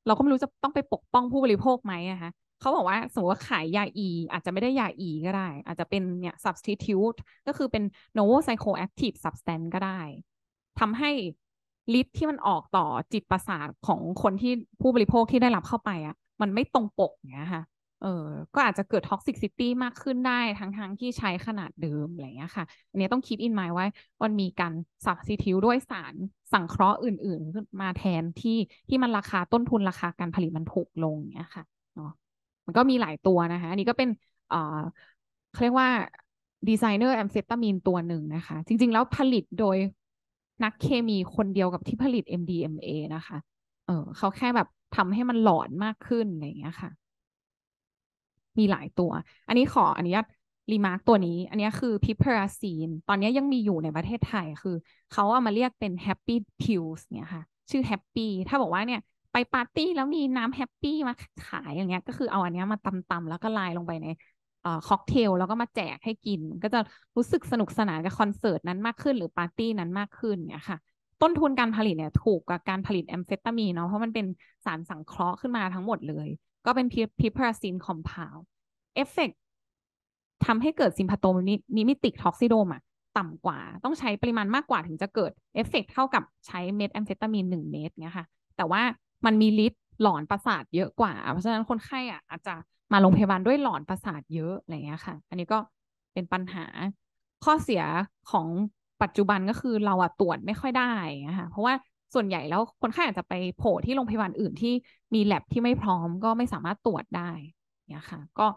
เราก็ไม่รู้จะต้องไปปกป้องผู้บริโภคไหมนะคะเขาบอกว่าสมมติว่าขายยาอี อาจจะไม่ได้ยาอีก็ได้ อาจจะเป็นเนี่ย substitute ก็คือเป็น novel psychoactive substance ก็ได้ทำให้ฤทธิ์ที่มันออกต่อจิตประสาทของคนที่ผู้บริโภคที่ได้รับเข้าไปอะ่ะมันไม่ตรงปกเงี้ยค่ะ เออ ก็อาจจะเกิดท็อกซิซิตี้มากขึ้นได้ทั้งๆงที่ใช้ขนาดเดิมอะไรเงี้ยค่ะอันนี้ต้องคิดอินไมล์ไว้มันมีการสับซิทิวด้วยสารสังเคราะห์อื่น ๆ มาแทนที่ที่มันราคาต้นทุนราคาการผลิตมันถูกลงเงี้ยค่ะมันก็มีหลายตัวนะคะ อันนี้ก็เป็นเออเขาเรียกว่าดีไซเนอร์แอมเฟตามีนตัวหนึ่งนะคะ จริง ๆ แล้วผลิตโดยนักเคมีคนเดียวกับที่ผลิต MDMA นะคะ เออเขาแค่แบบทำให้มันหลอนมากขึ้นอะไรอย่างเงี้ยค่ะ มีหลายตัว อันนี้ขออนุญาตรีมาร์กตัวนี้ อันนี้คือพิพราซีน ตอนนี้ยังมีอยู่ในประเทศไทยคือ เขาเอามาเรียกเป็นแฮปปี้พิลส์เนี่ยค่ะ ชื่อแฮปปี้ถ้าบอกว่าเนี่ยไปปาร์ตี้แล้วมีน้ำแฮปปี้มาขายอย่างเงี้ยก็คือเอาอันเนี้ยมาตำตำแล้วก็ลายลงไปในค็อกเทลแล้วก็มาแจกให้กินก็จะรู้สึกสนุกสนานกับคอนเสิร์ตนั้นมากขึ้นหรือปาร์ตี้นั้นมากขึ้นเนี่ยค่ะ ต้นทุนการผลิตเนี่ยถูกกว่าการผลิตแอมเฟตามีนเนาะเพราะมันเป็นสารสังเคราะห์ขึ้นมาทั้งหมดเลยก็เป็นพิพราซินคอมเพลเอฟเฟกทำให้เกิดซิมพาโตนิมิติกท็อกซิโดมอะต่ำกว่าต้องใช้ปริมาณมากกว่าถึงจะเกิดเอฟเฟกเท่ากับใช้เม็ดแอมเฟตามีนหนึ่งเม็ดเนี่ยค่ะ แต่ว่ามันมีฤทธิ์หลอนประสาทเยอะกว่า เพราะฉะนั้นคนไข้อ่ะอาจจะมาโรงพยาบาลด้วยหลอนประสาทเยอะอะไรเงี้ยค่ะ อันนี้ก็เป็นปัญหาข้อเสียของปัจจุบันก็คือเราอะตรวจไม่ค่อยได้นะคะเพราะว่าส่วนใหญ่แล้วคนไข้อาจจะไปโผล่ที่โรงพยาบาลอื่นที่มีแลบที่ไม่พร้อม ก็ไม่สามารถตรวจได้เนี่ยค่ะ ก็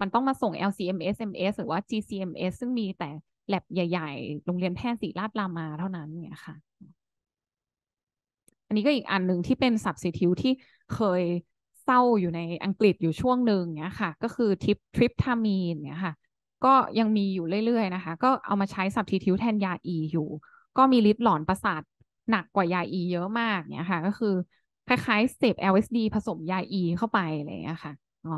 มันต้องมาส่ง LCMS MS หรือว่า GCMS ซึ่งมีแต่แลบใหญ่ๆ โรงเรียนแพทย์ศิริราชรามาเท่านั้นเนี่ยค่ะันนี้ก็อีกอันหนึ่งที่เป็น substitute ที่เคยเศร้าอยู่ในอังกฤษอยู่ช่วงหนึ่งเนี้ยค่ะ ก็คือทิปทริปทามีนเนี้ยค่ะก็ยังมีอยู่เรื่อยๆนะคะ ก็เอามาใช้ substitute แทนยาอีอยู่ ก็มีฤทธิ์หลอนประสาทหนักกว่ายาอีเยอะมากเนี้ยค่ะก็คือคล้ายๆเสพ LSD ผสมยาอีเข้าไปอะไรเงี้ยค่ะอ๋อ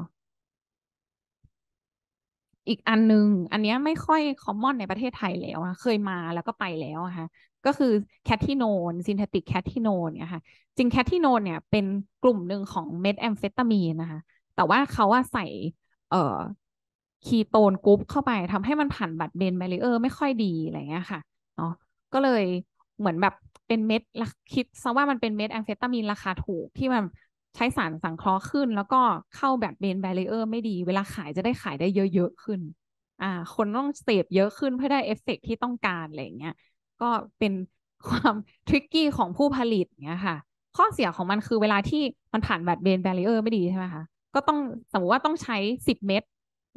อีกอันนึง อันนี้ไม่ค่อยคอมมอนในประเทศไทยแล้วอะเคยมาแล้วก็ไปแล้วอะค่ะก็คือแคททิโนนซินเทติกแคททิโนนเนี่ยค่ะจริงแคททิโนนเนี่ยเป็นกลุ่มหนึ่งของเมทแอมเฟตามีนนะคะแต่ว่าเขาว่าใส่เอ่อ คีโตนกรุ๊ปเข้าไปทำให้มันผ่านบัตรเบนแบริเออร์ไม่ค่อยดีอะไรเงี้ยค่ะเนาะก็เลยเหมือนแบบเป็นเม็ดคิดซะว่ามันเป็นเม็ดแอมเฟตามีนราคาถูก ที่มันใช้สารสังเคราะห์ขึ้น แล้วก็เข้าแบบเบนแบริเออร์ไม่ดีเวลาขายจะได้ขายได้เยอะ ๆ ขึ้น อ่า คนต้องเสพเยอะขึ้นเพื่อได้เอฟเฟกที่ต้องการอะไรเงี้ยก็เป็นความทริกกี้ของผู้ผลิตเนี้ยค่ะ ข้อเสียของมันคือเวลาที่มันผ่านแบบเบนแบรเออร์ไม่ดีใช่ไหมคะ ก็ต้องสมมติว่าต้องใช้สิบเม็ด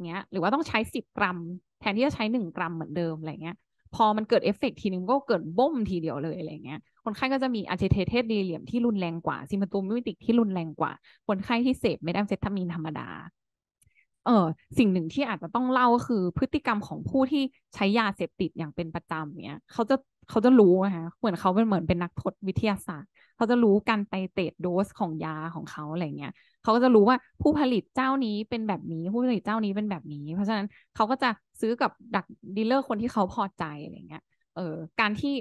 เงี้ย หรือว่าต้องใช้สิบกรัม แทนที่จะใช้หนึ่งกรัมเหมือนเดิมอะไรเงี้ย พอมันเกิดเอฟเฟกทีนึงก็เกิดบ่มทีเดียวเลยอะไรเงี้ย คนไข้ก็จะมีอะเจเทเทสดีเลียมที่รุนแรงกว่าซิมโตมิติกที่รุนแรงกว่า คนไข้ที่เสพเม่แอมเฟตามีนธรรมดาเออสิ่งหนึ่งที่อาจจะต้องเล่าก็คือ พฤติกรรมของผู้ที่ใช้ยาเสพติดอย่างเป็นประจำเนี่ยเขาจะเขาจะรู้นะคะเหมือนเขาเป็นเหมือนเป็นนักทดวิทยาศาสตร์ เขาจะรู้การไปเตดโดสของยาของเขาอะไรเงี้ยเขาก็จะรู้ว่าผู้ผลิตเจ้านี้เป็นแบบนี้ ผู้ผลิตเจ้านี้เป็นแบบนี้เพราะฉะนั้นเขาก็จะซื้อกับดักดีลเลอร์คนที่เขาพอใจอะไรเงี้ยเออการที่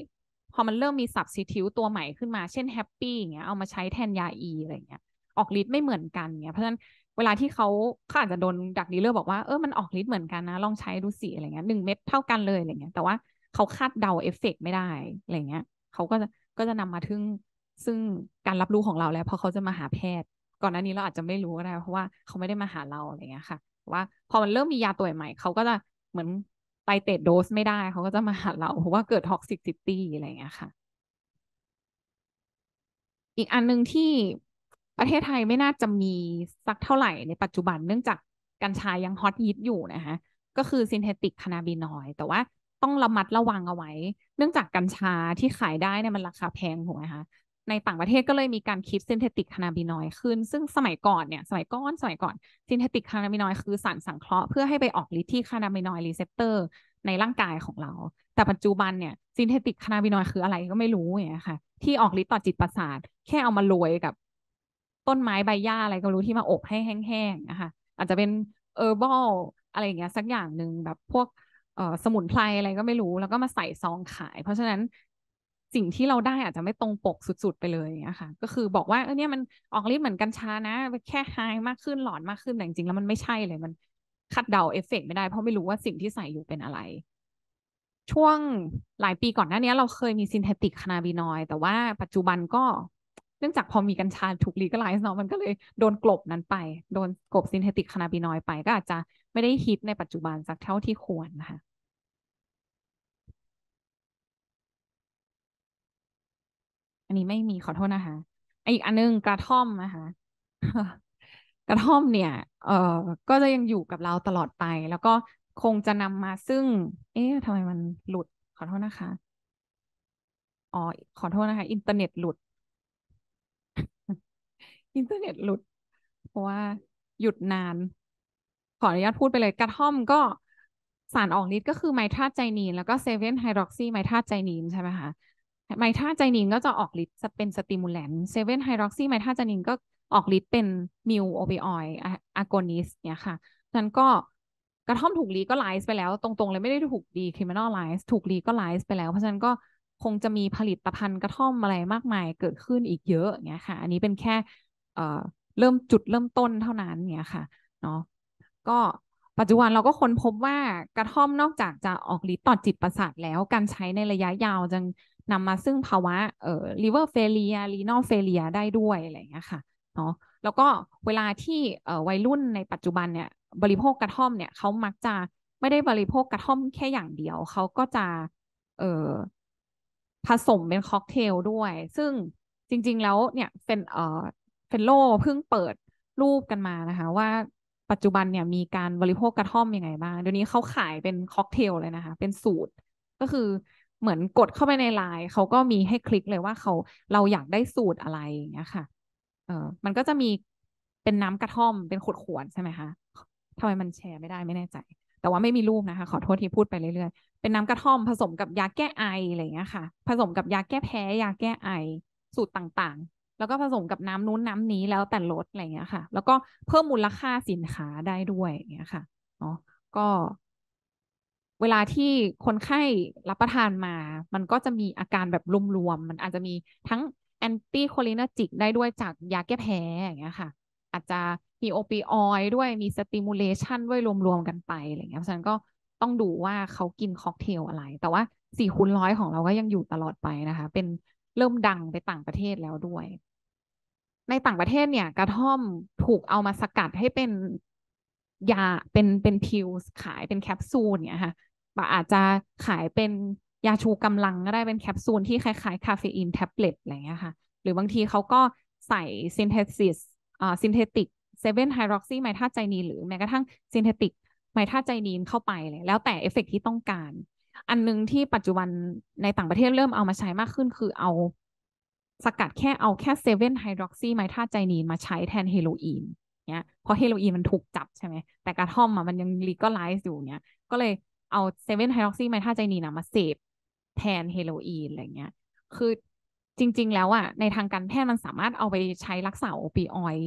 พอมันเริ่มมีสับซิทิวตัวใหม่ขึ้นมาเช่นแฮปปี้อย่างเงี้ยเอามาใช้แทนยาอีอะไรเงี้ยออกฤทธิ์ไม่เหมือนกันเงี้ยเพราะฉะนั้นเวลาที่เขาเขาอาจจะโดนดักดีเลอร์บอกว่าเออมันออกฤทธิ์เหมือนกันนะ ลองใช้ดูสิอะไรเงี้ยหนึ่งเม็ดเท่ากันเลยอะไรเงี้ย แต่ว่าเขาคาดเดาเอฟเฟกไม่ได้อะไรเงี้ยเขาก็จะก็จะนำมาถึงซึ่งการรับรู้ของเราแล้วพอเขาจะมาหาแพทย์ ก่อนหน้านี้เราอาจจะไม่รู้ก็ได้เพราะว่าเขาไม่ได้มาหาเราอะไรเงี้ยค่ะว่าพอมันเริ่มมียาตัวใหม่เขาก็จะเหมือนไตเตดโดสไม่ได้เขาก็จะมาหาเราเพราะว่าเกิดท็อกซิกซิตี้อะไรเงี้ยค่ะ อีกอันหนึ่งที่ประเทศไทยไม่น่าจะมีสักเท่าไหร่ในปัจจุบันเนื่องจากกัญชายังฮอตฮิตอยู่นะคะก็คือซินเทติกคานาบินอยแต่ว่าต้องระมัดระวังเอาไว้ เนื่องจากกัญชาที่ขายได้เนี่ยมันราคาแพงถูกไหมคะในต่างประเทศก็เลยมีการคิดซินเทติกคานาบินอยขึ้น ซึ่งสมัยก่อนเนี่ย สมัยก่อน สมัยก่อนซินเทติกคานาบินอยคือสารสังเคราะห์เพื่อให้ไปออกฤทธิ์ที่คานาบินอยรีเซปเตอร์ในร่างกายของเรา แต่ปัจจุบันเนี่ยซินเทติกคานาบินอยคืออะไรก็ไม่รู้เนี่ยค่ะที่ออกฤทธิ์ต่อจิตประสาทแค่เอามาโรยกับต้นไม้ใบหญ้าอะไรก็รู้ที่มาอบให้แห้งๆนะคะอาจจะเป็นเออร์บอลอะไรอย่างเงี้ย สักอย่างหนึ่งแบบพวกเอ่อสมุนไพรอะไรก็ไม่รู้แล้วก็มาใส่ซองขาย เพราะฉะนั้นสิ่งที่เราได้อาจจะไม่ตรงปกสุดๆไปเลยนะคะก็คือบอกว่าเออเนี่ยมันออกฤทธิ์เหมือนกัญชานะ แค่หายมากขึ้นหลอนมากขึ้นแต่จริงๆแล้วมันไม่ใช่เลย มันคาดเดาเอฟเฟกไม่ได้เพราะไม่รู้ว่าสิ่งที่ใส่อยู่เป็นอะไร ช่วงหลายปีก่อนหน้านี้เราเคยมีซินเทติกคานาบินอยแต่ว่า ปัจจุบันก็เนื่องจากพอมีกัญชาถูกลีกไลซ์เนาะมันก็เลยโดนกลบนั้นไป โดนกลบซินเทติกคานาบินอยไปก็อาจจะไม่ได้ฮิตในปัจจุบันสักเท่าที่ควรนะคะ อันนี้ไม่มีขอโทษนะคะอีกอันนึง กระท่อมนะคะกระท่อมเนี่ย เอ่อก็จะยังอยู่กับเราตลอดไป แล้วก็คงจะนำมาซึ่ง เอ๊ะทำไมมันหลุดขอโทษนะคะอ๋อขอโทษนะคะ อินเทอร์เน็ตหลุดอินเทอร์เน็ตหลุดเพราะว่าหยุดนาน ขออนุญาตพูดไปเลยกระท่อมก็สารออกฤทธิ์ก็คือไมทราไจนีน แล้วก็เซเว่นไฮดรอกซีไมทราไจนีนใช่ไหมคะไมทราไจนีนก็จะออกฤทธิ์เป็น สติมูลแลนเซเว่นไฮดรอกซีไมทราไจนีนก็ออกฤทธิ์เป็นมิวโอปิออยด์อะโกนิสเนี่ยค่ะนั้นก็กระท่อมถูกรีก็ไลซ์ไปแล้ว ตรงๆ เลยไม่ได้ถูกดีคริมินอลไลซ์ถูกรีก็ไลซ์ไปแล้ว เพราะฉะนั้นก็คงจะมีผลิตภัณฑ์กระท่อมอะไรมากมายเกิดขึ้นอีกเยอะเนี่ยค่ะอันนี้เป็นแค่เริ่มจุดเริ่มต้นเท่านั้นเนี่ยค่ะเนาะก็ปัจจุบันเราก็ค้นพบว่ากระท่อมนอกจากจะออกฤทธิ์ต่อจิตประสาทแล้วการใช้ในระยะยาวจึงนำมาซึ่งภาวะเอ่อ liver failure renal failure ได้ด้วยอะไรเงี้ยค่ะเนาะแล้วก็เวลาที่เอ่อวัยรุ่นในปัจจุบันเนี่ย บริโภคกระท่อมเนี่ยเขามักจะไม่ได้บริโภคกระท่อมแค่อย่างเดียวเขาก็จะเอ่อผสมเป็นค็อกเทลด้วยซึ่งจริง ๆแล้วเนี่ยเป็นเอ่อเฟลโลเพิ่งเปิดรูปกันมานะคะ ว่าปัจจุบันเนี่ยมีการบริโภคกระท่อมยังไงบ้างเดี๋ยวนี้เขาขายเป็นค็อกเทลเลยนะคะ เป็นสูตร ก็คือเหมือนกดเข้าไปในไลน์เขาก็มีให้คลิกเลยว่าเขาเราอยากได้สูตรอะไรอย่างเงี้ยค่ะเออมันก็จะมีเป็นน้ำกระท่อมเป็นขวดขวดใช่ไหมคะทำไมมันแชร์ไม่ได้ไม่แน่ใจ แต่ว่าไม่มีรูปนะคะ ขอโทษที่พูดไปเรื่อยๆเป็นน้ำกระท่อม ผสมกับยาแก้ไออะไรเงี้ยค่ะ ผสมกับยาแก้แพ้ยาแก้ไอสูตรต่างแล้วก็ผสมกับน้ำนู้นน้ำนี้แล้วแต่รสอะไรเงี้ยค่ะ แล้วก็เพิ่มมูลค่าสินค้าได้ด้วยเงี้ยค่ะเนาะก็ เวลาที่คนไข้รับประทานมา มันก็จะมีอาการแบบรวมๆ มันอาจจะมีทั้งแอนตี้โคลินจิกได้ด้วยจากยาแก้แพ้อย่างเงี้ยค่ะ อาจจะมีโอปิออยด้วย มีสติมูลเลชันด้วยรวมๆกันไปอะไรเงี้ย เพราะฉะนั้นก็ต้องดูว่าเขากินค็อกเทลอะไร แต่ว่าสี่คูณร้อยของเราก็ยังอยู่ตลอดไปนะคะ เป็นเริ่มดังไปต่างประเทศแล้วด้วยในต่างประเทศเนี่ยกระท่อม ถูกเอามาสกัดให้เป็น ยา เป็นเป็น พิลขายเป็น แคปซูลเนี่ยค่ะบอาจจะขายเป็น ยาชูกำลังก็ได้เป็นแคปซูลที่คล้ายๆคาเฟอีนแท็บเล็ตอะไรเงี้ยค่ะ หรือบางทีเขาก็ใส่ซินเทซิสอ่าซินเทติกเซเว่นไฮดรอกซีไมท่าไจนีนหรือแม้กระทั่งซินเทติกไมท่าไจนีนเข้าไปเลยแล้วแต่เอฟเฟกที่ต้องการ อันนึงที่ปัจจุบันในต่างประเทศเริ่มเอามาใช้มากขึ้นคือเอาสกัดแค่เอาแค่เซเว่นไฮดรอกซีไมท่าไจนีนมาใช้แทนเฮโรอีนเนี่ยเพราะเฮโรอีนมันถูกจับใช่ไหม แต่กระท่อมอ่ะมันยังลีกอไลซ์อยู่เนี่ยก็เลยเอาเซเว่นไฮดรอกซีไมท่าไจนีนมาเสพแทนเฮโรอีนอะไรเงี้ย คือจริงๆแล้วอ่ะในทางการแพทย์มันสามารถเอาไปใช้รักษาโอปิออย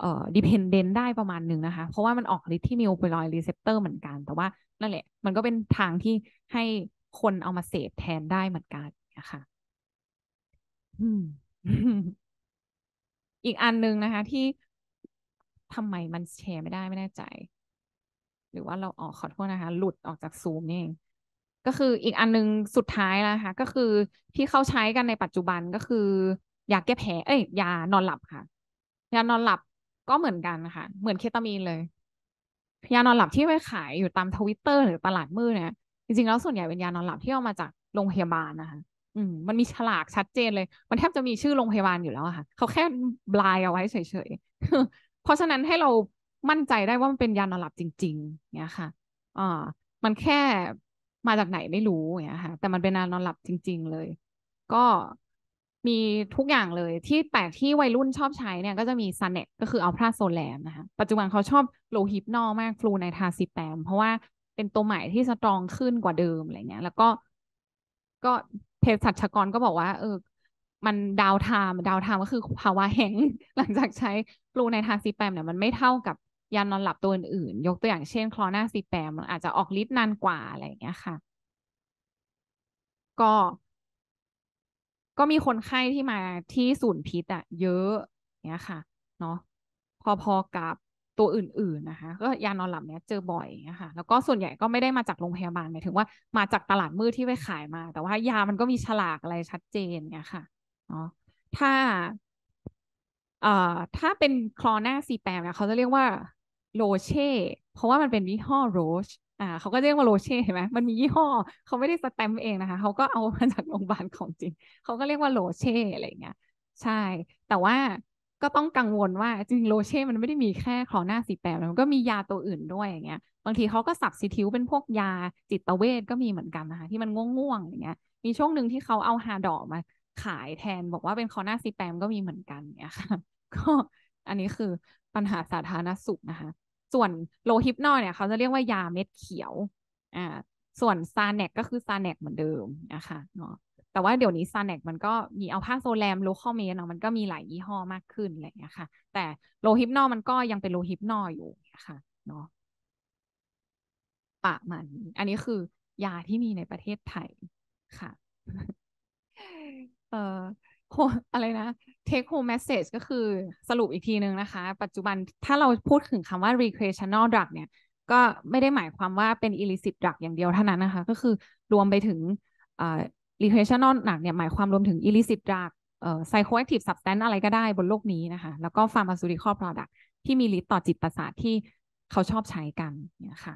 เอ่อดิพเอนเดนได้ประมาณหนึ่งนะคะ เพราะว่ามันออกฤทธิ์ที่มีโอปิออยรีเซพเตอร์เหมือนกัน แต่ว่านั่นแหละ มันก็เป็นทางที่ให้คนเอามาเสพแทนได้เหมือนกันนะคะอีกอันหนึ่งนะคะ ที่ทำไมมันแชร์ไม่ได้ไม่แน่ใจ หรือว่าเราออกขอโทษนะคะ หลุดออกจากซูมนี่เองก็คืออีกอันนึงสุดท้ายนะคะก็คือที่เขาใช้กันในปัจจุบันก็คือยากแก้แพ้เอ้ย ยานอนหลับค่ะยานอนหลับก็เหมือนกันนะคะ เหมือนเคตามีนเลย ยานอนหลับที่ไปขายอยู่ตามทวิตเตอร์หรือตลาดมืดเนี่ยจริงๆแล้วส่วนใหญ่เป็นยานอนหลับที่เอามาจากโรงพยาบาลนะคะอืมมันมีฉลากชัดเจนเลย มันแทบจะมีชื่อโรงพยาบาลอยู่แล้วค่ะ เขาแค่บลายเอาไว้เฉยๆ เพราะฉะนั้นให้เรามั่นใจได้ว่ามันเป็นยานอนหลับจริงๆ เนี่ยค่ะอ่ามันแค่มาจากไหนไม่รู้เนี่ยค่ะ แต่มันเป็นยานอนหลับจริงๆเลย ก็มีทุกอย่างเลย ที่แปลกที่วัยรุ่นชอบใช้เนี่ยก็จะมีซันเน็ตก็คือเอาพราโซแลมนะคะ ปัจจุบันเขาชอบโลฮิปนอมากฟลูไนทาซิแปมเพราะว่าเป็นตัวใหม่ที่สตรองขึ้นกว่าเดิมอะไรเงี้ย แล้วก็ก็ภสัชกรก็บอกว่า เออ มันดาวทามดาวทามก็คือภาวะแห้งหลังจากใช้กลูในทางซีแปม เนี่ย มันไม่เท่ากับยานอนหลับตัวอื่นๆยกตัวอย่างเช่น คลอนาซีแปมอาจจะออกฤทธิ์นานกว่า อะไรอย่างเงี้ยค่ะก็ก็มีคนไข้ที่มาที่ศูนย์พิษอะเยอะเนี้ยค่ะเนาะพอๆกับตัวอื่นๆ นะคะ ก็ยานอนหลับเนี้ยเจอบ่อยนะคะแล้วก็ ส่วนใหญ่ก็ไม่ได้มาจาก โรง พยาบาลหมายถึงว่ามาจากตลาดมืดที่ไปขาย มา แต่ว่ายามันก็มีฉลาก อะไร ชัดเจนเนี่ยค่ะเนาะถ้าเอ่อถ้าเป็นคลอน่าซีแปมเนี่ย เขาจะเรียกว่าโรเช่ เพราะว่ามันเป็นยี่ห้อโรชอ่า เขาก็เรียกว่าโรเช่เห็นไหมมันมียี่ห้อ เขาไม่ได้สแตมเองนะคะเขาก็เอามาจากโรงพยาบาลของจริง เขาก็เรียกว่าโรเช่อะไรเงี้ย ใช่ แต่ว่าก็ต้องกังวลว่า จริงโลเช่มันไม่ได้มีแค่คอหน้าสีแปดมันก็มียาตัวอื่นด้วยอย่างเงี้ยบางทีเขาก็สับซิทิวเป็นพวกยาจิตเวชก็มีเหมือนกันนะคะ ที่มันง่วงๆ อย่างเงี้ย มีช่วงหนึ่งที่เขาเอาฮาดอมาขายแทนบอกว่าเป็นคอหน้าสีแปมก็มีเหมือนกันเนี่ยค่ะก็อันนี้คือปัญหาสาธารณสุขนะคะ ส่วนโลฮิปนอลเนี่ยเขาจะเรียกว่ายาเม็ดเขียวอ่าส่วนซาเน็กก็คือซาเน็กเหมือนเดิมนะคะเนาะแต่ว่าเดี๋ยวนี้ซันแนกมันก็มีเอาผ้าโซแลมโลคอลเมนเนาะมันก็มีหลายยี่ห้อมากขึ้นอะไรอย่างเงี้ยค่ะแต่ โลฮิปนอมันก็ยังเป็นโลฮิปนออยู่ค่ะเนาะปะมันอันนี้คือ ยาที่มีในประเทศไทยค่ะเอ่ออะไรนะ take home message ก็คือสรุปอีกทีนึงนะคะ ปัจจุบันถ้าเราพูดถึงคำว่า recreational drug เนี่ยก็ไม่ได้หมายความว่าเป็น illicit drug อย่างเดียวเท่านั้นนะคะ ก็คือรวมไปถึง recreational หนักเนี่ยหมายความรวมถึง illicit drug เอ่อ psychoactive substance อะไรก็ได้บนโลกนี้นะคะ แล้วก็ pharmaceutical product ที่มีฤทธิ์ต่อจิตประสาทที่เขาชอบใช้กันเนี่ยค่ะ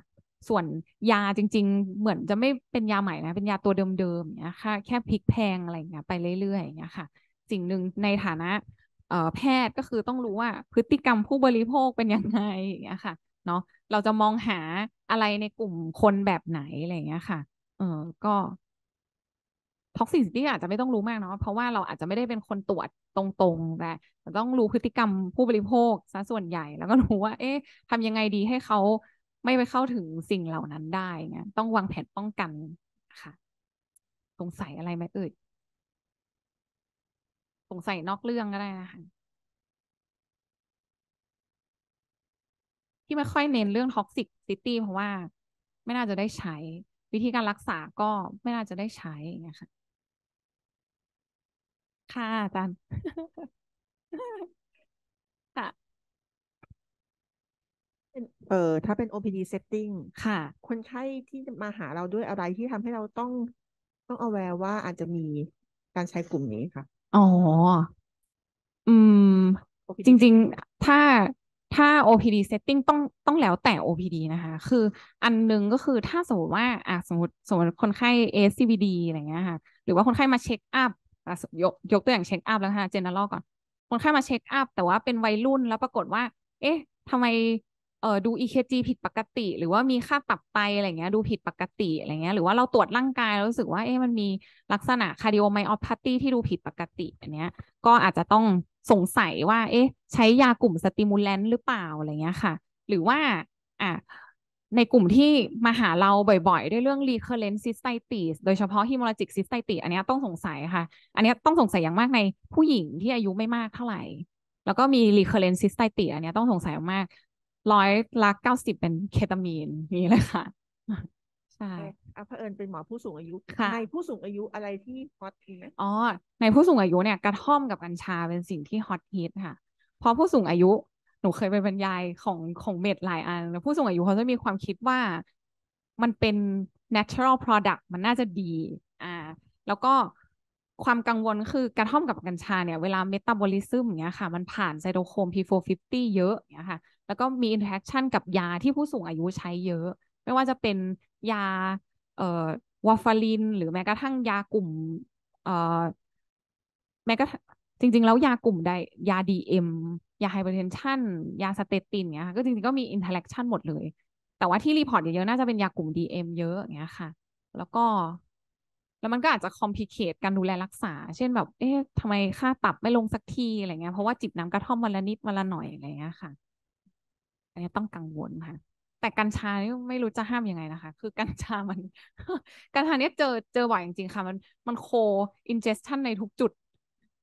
ส่วนยาจริง ๆ เหมือนจะไม่เป็นยาใหม่นะ เป็นยาตัวเดิมๆเนี่ยค่ะแค่พลิกแพง อะไรเงี้ยไปเรื่อยๆเนี่ยค่ะสิ่งหนึ่งในฐานะแพทย์ก็คือต้องรู้ว่าพฤติกรรมผู้บริโภคเป็นยังไงอย่างเงี้ยค่ะเนาะเราจะมองหาอะไรในกลุ่มคนแบบไหนอะไรเงี้ยค่ะ เออก็ท็อกซิสิตี้อาจจะไม่ต้องรู้มากเนาะ เพราะว่าเราอาจจะไม่ได้เป็นคนตรวจตรงๆ แต่ต้องรู้พฤติกรรมผู้บริโภคซะส่วนใหญ่ แล้วก็รู้ว่า เอ๊ะทำยังไงดีให้เขาไม่ไปเข้าถึงสิ่งเหล่านั้นได้ไงต้องวางแผนป้องกันค่ะสงสัยอะไรไหมเอ่ยสงสัยนอกเรื่องก็ได้นะคะ ที่ไม่ค่อยเน้นเรื่องท็อกซิซิตี้เพราะว่าไม่น่าจะได้ใช้ วิธีการรักษาก็ไม่น่าจะได้ใช้นะคะค่ะอาจารย์ค่ะเป็นเอ่อถ้าเป็น OPD setting ค่ะ คนไข้ที่มาหาเราด้วยอะไรที่ทำให้เราต้องต้องเอาแวว่าอาจจะมีการใช้กลุ่มนี้ค่ะ อ๋อ อืม OPD จริง ๆ ถ้าถ้า OPD setting ต้องต้องแล้วแต่ OPD นะคะ คืออันนึงก็คือถ้าสมมติว่า อ่ะสมมติสมมติคนไข้ ASCVD อะไรเงี้ยค่ะหรือว่าคนไข้มาเช็คอัพยกยกตัวอย่างเช็คอัพแล้วค่ะเจนนัลลลก่อนคนไข้มาเช็คอัพแต่ว่าเป็นวัยรุ่นแล้วปรากฏว่า เอ๊ะทำไมเออดู EKG ผิดปกติ หรือว่ามีค่าตับไตอะไรเงี้ยดูผิดปกติอะไรเงี้ยหรือว่าเราตรวจร่างกายแล้วรู้สึกว่าเอ๊ะมันมีลักษณะคาร์ดิโอไมโอพาตีที่ดูผิดปกติอันเนี้ย ก็อาจจะต้องสงสัยว่า เอ๊ะ ใช้ยากลุ่มสติมูลแลนต์หรือเปล่าอะไรเงี้ยค่ะ หรือว่าอ่ะในกลุ่มที่มาหาเราบ่อยๆ ด้วยเรื่อง recurrent cystitis โดยเฉพาะ hemorrhagic cystitis อันนี้ต้องสงสัยค่ะ อันนี้ต้องสงสัยอย่างมากในผู้หญิงที่อายุไม่มากเท่าไหร่ แล้วก็มี recurrent cystitis อันนี้ต้องสงสัยมากร้อยละเก้าสิบเป็นเคตามีนนี่เลยค่ะ ใช่เอาเผอิญเป็นหมอผู้สูงอายุ ในผู้สูงอายุอะไรที่ฮอตฮิตอ๋อ ในผู้สูงอายุเนี่ยกระท่อมกับกัญชาเป็นสิ่งที่ฮอตฮิตค่ะ เพราะผู้สูงอายุหนูเคยไปบรรยายของของเมดหลายอัน แล้วผู้สูงอายุเขาจะมีความคิดว่ามันเป็น natural product มันน่าจะดี อ่า แล้วก็ความกังวลคือกระท่อมกับกัญชาเนี่ยเวลาเมตาบอลิซึมอย่างเงี้ยค่ะมันผ่านไซโตโคม P450 เยอะอย่างเงี้ยค่ะแล้วก็มีอินเทอร์แอคชั่นกับยาที่ผู้สูงอายุใช้เยอะ ไม่ว่าจะเป็นยาเอ่อวาฟารินหรือแม้กระทั่งยากลุ่ม เอ่อแม้กระจริง ๆ แล้วยากลุ่มใดยาดีเอ็มยาไฮเปอร์เทนชันยาสเตตินเนี้ยก็จริง ๆ ก็มีอินเทอร์แอคชั่นหมดเลย แต่ว่าที่รีพอร์ตเยอะ ๆ น่าจะเป็นยากลุ่ม DM เยอะอย่างเงี้ยค่ะ แล้วก็แล้วมันก็อาจจะคอมพิเคตการดูแลรักษา เช่นแบบ เอ๊ะทำไมค่าตับไม่ลงสักทีอะไรเงี้ยเพราะว่าจิบน้ำกระท่อมวันละนิดวันละหน่อยอะไรเงี้ยค่ะอันนี้ต้องกังวลค่ะ แต่กัญชาไม่รู้จะห้ามยังไงนะคะ คือกัญชามันกัญชาเนี้ยเจอเจอบ่อยจริงๆค่ะมันมันโคอินเจสชันในทุกจุด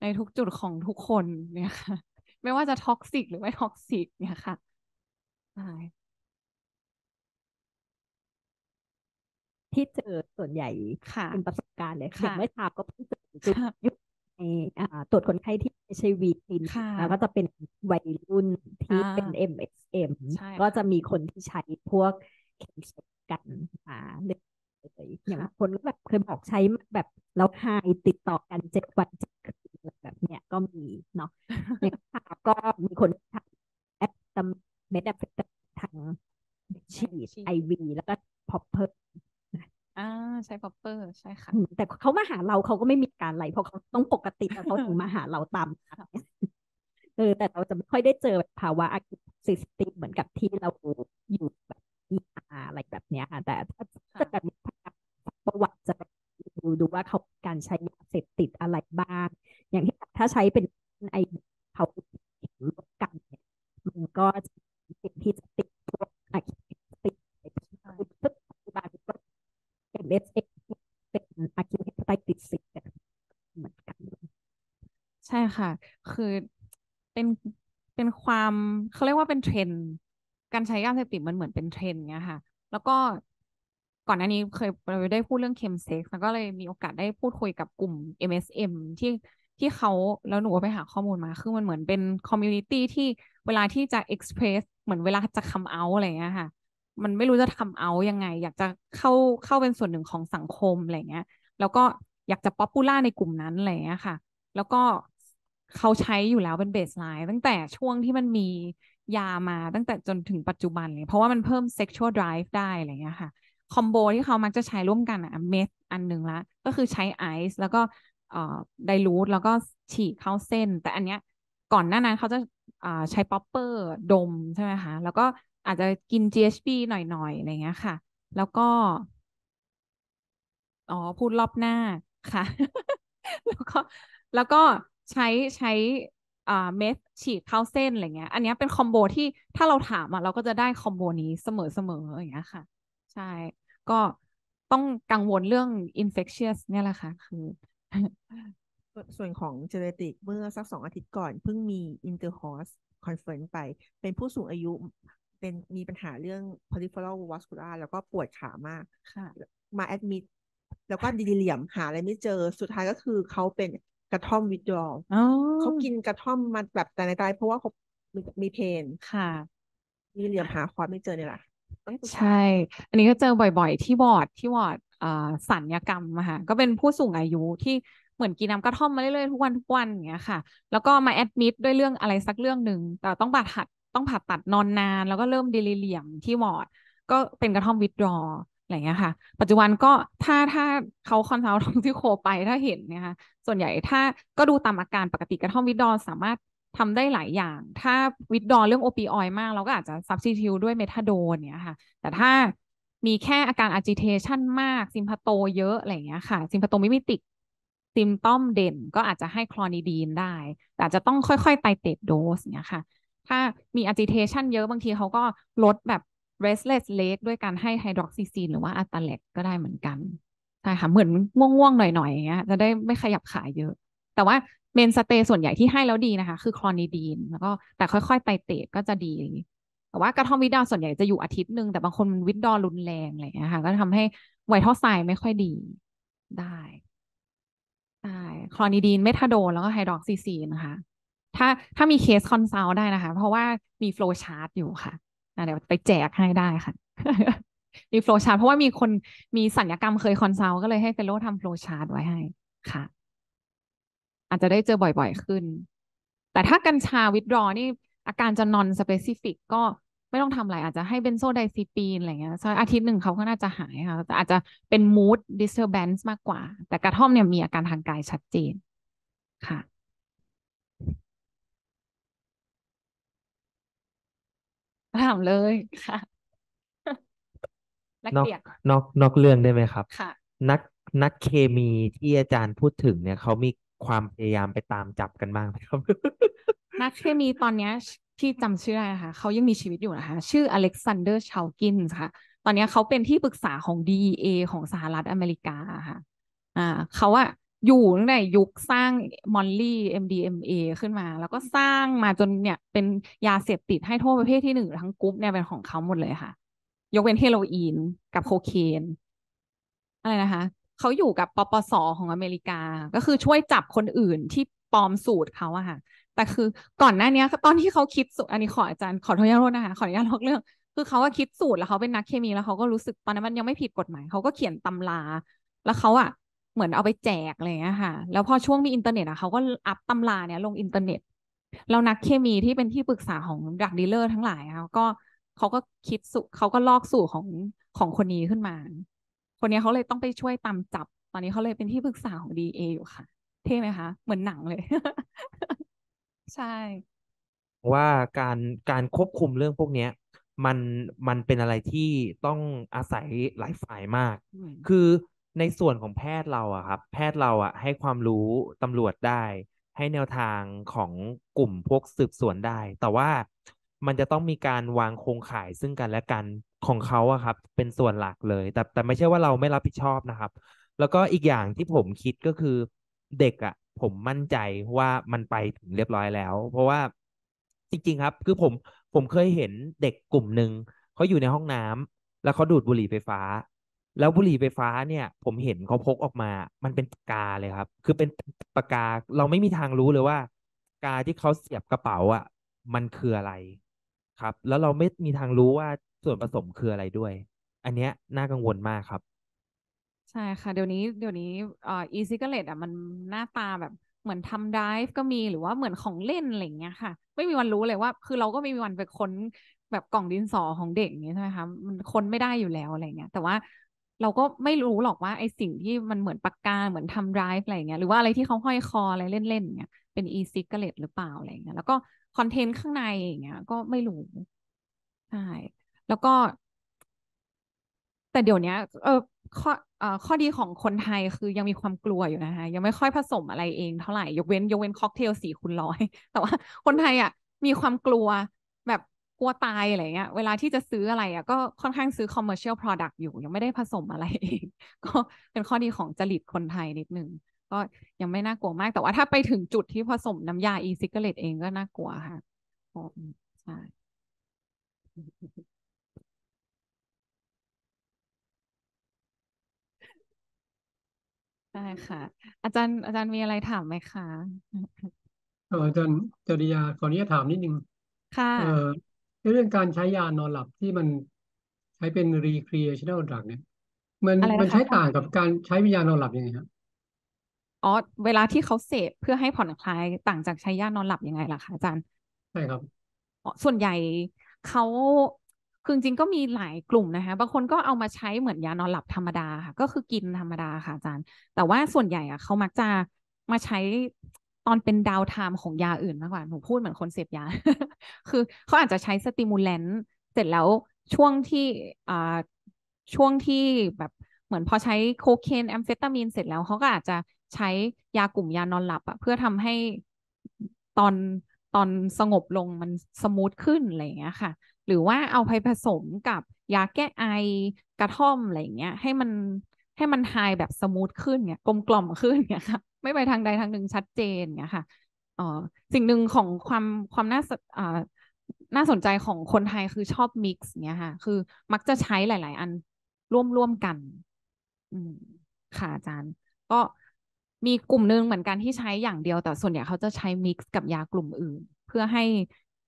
ในทุกจุดของทุกคนเนี่ยค่ะไม่ว่าจะท็อกซิกหรือไม่ท็อกซิกเนี่ยค่ะที่เจอส่วนใหญ่ค่ะเป็นประสบการณ์เลยค่ะ ไม่ทราบก็เพิ่งเจอจุดในตรวจคนไข้ที่ไม่ใช่วีคินแล้วก็จะเป็นวัยรุ่นที่เป็น MSM ก็จะมีคนที่ใช้พวกเข็มเกันมาเอย่างคนก็แบบเคยบอกใช้แบบแล้วหายติดต่อกันเจ็ดวันเจ็ดคืนแบบเนี้ยก็มี เนาะในข่าวก็มีคนทำแอปตัมเม็ดแอปทางฉีดไอวีแล้วก็พอปเพอร์อ่าใช้พอปเพอร์ใช่ค่ะ แต่เขามาหาเราเขาก็ไม่มีการอะไรเพราะเขาต้องปกติแต่เขาถึงมาหาเราตามเออแต่เราจะไม่ค่อยได้เจอแบบภาวะอักซิสติกเหมือนกับที่เราอยู่แบบมาอะไรแบบเนี้ยค่ะแต่ถ้าจะแบบประวัติจะดูดูว่าเขาการใช้ยาเสพติดอะไรบ้าง อย่างที่ถ้าใช้เป็นไอเขาร่วมกันเนี่ยมันก็จะิ่ที่จะติดพวกอะติดปัจจุบัก็เอ็เอสเอ็กเป็นอะคิวเฮปไตติดสิเหมือนกันใช่ค่ะ คือเป็นเป็นความเขาเรียกว่าเป็นเทรนด์การใช้ยาเสพติดมันเหมือนเป็นเทรนด์เงี้ยค่ะ แล้วก็ก่อนอันนี้เคยเราได้พูดเรื่องเคมเซ็กแล้วก็เลยมีโอกาสได้พูดคุยกับกลุ่ม MSM ที่ที่เขาแล้วหนูไปหาข้อมูลมาคือมันเหมือนเป็นคอมมูนิตี้ที่เวลาที่จะเอ็กซ์เพรสเหมือนเวลาจะคัมเอาอะไรเงี้ยค่ะ มันไม่รู้จะคัมเอายังไง อยากจะเข้าเข้าเป็นส่วนหนึ่งของสังคมอะไรเงี้ย แล้วก็อยากจะป๊อปปูล่าในกลุ่มนั้นอะไรเงี้ยค่ะ แล้วก็เขาใช้อยู่แล้วเป็นเบสไลน์ตั้งแต่ช่วงที่มันมียามาตั้งแต่จนถึงปัจจุบันเลยเพราะว่ามันเพิ่ม sexual drive ได้อะไรเงี้ยค่ะ คอมโบที่เขามักจะใช้ร่วมกันอะเมทอันหนึ่งละ ก็คือใช้ไอซ์แล้วก็เอ่อไดรูทแล้วก็ฉีกเข้าเส้น แต่อันเนี้ยก่อนหน้านั้นเขาจะใช้ป๊อปเปอร์ดมใช่ไหมคะแล้วก็อาจจะกิน GHB หน่อยๆอะไรเงี้ยค่ะ แล้วก็ อ๋อพูดรอบหน้าค่ะ แล้วก็แล้วก็ใช้ใช้อ่าเมสฉีดเข้าเส้นอะไรเงี้ยอันนี้เป็นคอมโบที่ถ้าเราถามอ่ะ เราก็จะได้คอมโบนี้เสมอเสมออย่างเงี้ยค่ะ ใช่ ก็ต้องกังวลเรื่อง infectious เนี่ยแหละค่ะคือ ส่วนของเจเนติก เมื่อสักสองอาทิตย์ก่อนเพิ่งมี interhorse conference ไป เป็นผู้สูงอายุเป็นมีปัญหาเรื่อง peripheral vascular แล้วก็ปวดขามากมาแอดมิดแล้วก็ดีเหลี่ยมหาอะไรไม่เจอสุดท้ายก็คือเขาเป็นกระท่อมวิดรอเขากินกระท่อม มาแบบแต่ในตาย เพราะว่าเขามีเพนค่ะมีเหลี่ยมหาคอร์ไม่เจอเนี่ยแหละใช่ อันนี้ก็เจอบ่อย ๆ ที่วอร์ดที่วอร์ดสัญญกรรมค่ะ ก็เป็นผู้สูงอายุที่เหมือนกินน้ำกระท่อมมาเรื่อยๆทุกวันทุกวันอย่างเงี้ยค่ะ แล้วก็มาแอดมิดด้วยเรื่องอะไรสักเรื่องหนึ่งแต่ต้องผ่าตัดต้องผ่าตัดนอนนาน แล้วก็เริ่มดดลิเลียมที่วอร์ดก็เป็นกระท่อมวิดรออะไรเงี้ยค่ะ ปัจจุบันก็ถ้าถ้าเขาคอนซัลท์ทองี่โคไปถ้าเห็นเนี่ยค่ะส่วนใหญ่ถ้าก็ดูตามอาการปกติกระท่อมวิดดอนสามารถทำได้หลายอย่าง ถ้าวิดดอนเรื่อง โอปิออยมาก เราก็อาจจะซับซิทิวด้วยเมทาโดนเนี่ยค่ะแต่ถ้ามีแค่อาการอ g จิเทชันมากซิมพาโตเยอะอะไรเงี้ยค่ะซิมพาโตไม่มีติดซิมต้อมเด่นก็อาจจะให้คลอนิดีนได้แต่จะต้องค่อยๆไตเติดโดสเนี่ยค่ะถ้ามีอ g จิเทชันเยอะบางทีเขาก็ลดแบบ restless leg ด้วยการให้ไฮดรอกซิซีนหรือว่าอัตาเล็กก็ได้เหมือนกันใช่ค่ะ เหมือนง่วงๆหน่อยๆอย่างเงี้ยจะได้ไม่ขยับขาเยอะ แต่ว่าเมนสเตย์ส่วนใหญ่ที่ให้แล้วดีนะคะ คือคลอนิดีนแล้วก็ แต่ค่อยๆไตเตะก็จะดี แต่ว่ากระท่อมวิดดอส่วนใหญ่จะอยู่อาทิตย์หนึ่งแต่บางคนวิดดอรุนแรงอะไรอย่างเงี้ยค่ะ ก็ทำให้ไวท์ทอไซไม่ค่อยดีได้ได้คลอนิดีนเมทาโดนแล้วก็ไฮดรอกซีซีนะคะ ถ้าถ้ามีเคสคอนซัลได้นะคะ เพราะว่ามีโฟล์ชาร์ตอยู่ค่ะเดี๋ยวไปแจกให้ได้ค่ะ มีโฟล์ชาร์ตเพราะว่ามีคนมีสัญญกรรมเคยคอนซัลท์ก็เลยให้เฟลโลทำโฟล์ชาร์ตไว้ให้ค่ะ อาจจะได้เจอบ่อย ๆขึ้น แต่ถ้ากัญชาวิดรอนี่อาการจะนอนสเปซิฟิกก็ไม่ต้องทำอะไรอาจจะให้เบนโซไดซีปีนอะไรเงี้ยสักอาทิตย์หนึ่งเขาก็น่าจะหายค่ะแต่อาจจะเป็นูดดิสเทอร์แบนซ์มากกว่า แต่กระท่อมเนี่ยมีอาการทางกายชัดเจนค่ะถามเลยค่ะนลนอกเปียนนอกนอกเรื่องได้ไหมครับ ค่ะ นักนักเคมีที่อาจารย์พูดถึงเนี่ยเขามีความพยายามไปตามจับกันบ้างไหมครับ นักเคมีตอนนี้ที่จำชื่อได้นะคะเขายังมีชีวิตอยู่นะคะ ชื่ออเล็กซานเดอร์ ชาวกินค่ะ ตอนนี้เขาเป็นที่ปรึกษาของ DEA ของสหรัฐอเมริกาค่ะ อ่าเขาอะอยู่ตนงยุคสร้างมอลลี่ MDMA ขึ้นมา แล้วก็สร้างมาจนเนี่ยเป็นยาเสพติดให้โทษประเภทที่หนึ่ง ทั้งกรุ๊ปเนี่ย เป็นของเขาหมดเลยค่ะ ยกเว้นเฮโรอีน กับโคเคน อะไรนะคะเขาอยู่กับปปสของอเมริกาก็คือช่วยจับคนอื่นที่ปลอมสูตรเขาอะค่ะ แต่คือก่อนหน้านี้ ตอนที่เขาคิดสูตร อันนี้ขออาจารย์ขอโทษนะคะ ขออนุญาตลอกเรื่อง คือเขาก็คิดสูตรแล้วเขาเป็นนักเคมีแล้วเขาก็รู้สึกตอนนั้นมันยังไม่ผิดกฎหมายเขาก็เขียนตำราแล้วเขาอะเหมือน เอาไปแจกอะไรเงี้ยค่ะ แล้วพอช่วงมีอินเทอร์เน็ตอ่ะเขาก็อัพตำรา เนี่ยลงอินเทอร์เน็ตแล้วนักเคมีที่เป็นที่ปรึกษาของดักดีลเลอร์ทั้งหลายเขาก็เขาก็คิดสูเขาก็ลอกสูตรของของคนนี้ขึ้นมา คนนี้เขาเลยต้องไปช่วยตามจับ ตอนนี้เขาเลยเป็นที่ปรึกษาของดีเออยู่ค่ะ เท่ไหมคะ เหมือนหนังเลย ใช่ ว่าการการควบคุมเรื่องพวกเนี้ย มันมันเป็นอะไรที่ต้องอาศัยหลายฝ่ายมาก คือในส่วนของแพทย์เราอะครับ แพทย์เราอะให้ความรู้ตำรวจได้ ให้แนวทางของกลุ่มพวกสืบสวนได้ แต่ว่ามันจะต้องมีการวางโครงข่ายซึ่งกันและกันของเขาอะครับ เป็นส่วนหลักเลย แต่แต่ไม่ใช่ว่าเราไม่รับผิดชอบนะครับ แล้วก็อีกอย่างที่ผมคิดก็คือ เด็กอะผมมั่นใจว่ามันไปถึงเรียบร้อยแล้ว เพราะว่าจริงๆครับ คือผมผมเคยเห็นเด็กกลุ่มหนึ่งเขาอยู่ในห้องน้ำ แล้วเขาดูดบุหรี่ไฟฟ้าแล้วบุหรี่ไฟฟ้าเนี่ยผมเห็นเขาพกออกมา มันเป็นปากาเลยครับ คือเป็นปากกา เราไม่มีทางรู้เลยว่า กาที่เขาเสียบกระเป๋าอ่ะ มันคืออะไรครับ แล้วเราไม่มีทางรู้ว่าส่วนผสมคืออะไรด้วย อันเนี้ยน่ากังวลมากครับ ใช่ค่ะ เดี๋ยวนี้เดี๋ยวนี้อ่อ e c i กเกเลตอ่ะมันหน้าตาแบบเหมือนทำดิฟก็มีหรือว่าเหมือนของเล่นอะไรเงี้ยค่ะ ไม่มีวันรู้เลยว่า คือเราก็ไม่มีวันไปค้น แบบกล่องดินสอของเด็กนี้ใช่ไหมคะมันค้นไม่ได้อยู่แล้วอะไรเงี้ย แต่ว่าเราก็ไม่รู้หรอกว่าไอสิ่งที่มันเหมือนปากกาเหมือนทำร้ายอะไรเงี้ย หรือว่าอะไรที่เขาห้อยคออะไรเล่นๆเงี้ยเป็นอีซิกเกเลตหรือเปล่าอะไรเงี้ยแล้วก็คอนเทนต์ข้างในอย่างเงี้ย ก็ไม่รู้ใช่แล้วก็ แต่เดี๋ยวนี้เออข้อเอ่อข้อดีของคนไทยคือยังมีความกลัว อยู่นะคะยังไม่ค่อยผสมอะไรเองเท่าไหร่ยกเว้นยกเว้นค็อกเทลสี่คูณร้อย แต่ว่าคนไทยอ่ะมีความกลัวแบบกลัวตายอะไรเงี้ย เวลาที่จะซื้ออะไรอ่ะก็ค่อนข้างซื้อ commercial product อยู่ยังไม่ได้ผสมอะไรก็เป็นข้อดีของจริตคนไทยนิดนึง ก็ยังไม่น่ากลัวมากแต่ว่าถ้าไปถึงจุดที่ผสมน้ำยา e-cigarette เองก็น่ากลัวค่ะใช่ใช่ค่ะ อาจารย์อาจารย์มีอะไรถามไหมคะเอออาจารย์จริยาขออนุญาตถามนิดนึงค่ะเอเรื่องการใช้ยานอนหลับที่มันใช้เป็น recreational drug เนี่ยมันมันใช้ต่างกับการใช้วิญญานอนหลับยังไงครับอ๋อเวลาที่เขาเสพเพื่อให้ผ่อนคลายต่างจากใช้ยานอนหลับยังไงล่ะคะอาจารย์ใช่ครับส่วนใหญ่เขาคือจริงก็มีหลายกลุ่มนะคะบางคนก็เอามาใช้เหมือนยานอนหลับธรรมดาค่ะก็คือกินธรรมดาค่ะอาจารย์ แต่ว่าส่วนใหญ่อะเขามักจะมาใช้ตอนเป็น ดาวไทม์ของ ยาอื่นมากกว่าหนูพูดเหมือนคนเสพยา คือ เขาอาจจะใช้สติมูลแลนต์เสร็จแล้วช่วงที่ อ่า ช่วงที่แบบเหมือนพอใช้โคเคนแอมเฟตามีน เสร็จแล้วเขาก็อาจจะใช้ยากลุ่มยานอนหลับอะเพื่อทำให้ตอนตอนสงบลงมันสมูทขึ้นอะไรอย่างเงี้ยค่ะ หรือว่าเอาไปผสมกับยาแก้ไอกระท่อมอะไรอย่างเงี้ย ให้มันให้มันไฮแบบสมูทขึ้นเนี่ยกลมกล่อมขึ้นเนี่ยค่ะไม่ไปทางใดทางหนึ่งชัดเจนเนี่ยค่ะออสิ่งหนึ่งของความความน่าอ่าน่าสนใจของคนไทยคือชอบมิกซ์เนี่ยค่ะ คือมักจะใช้หลายๆอันร่วมร่วมกัน อืม ค่ะอาจารย์ ก็มีกลุ่มหนึ่งเหมือนกันที่ใช้อย่างเดียวแต่ส่วนใหญ่เขาจะใช้มิกซ์กับยากลุ่มอื่น เพื่อให้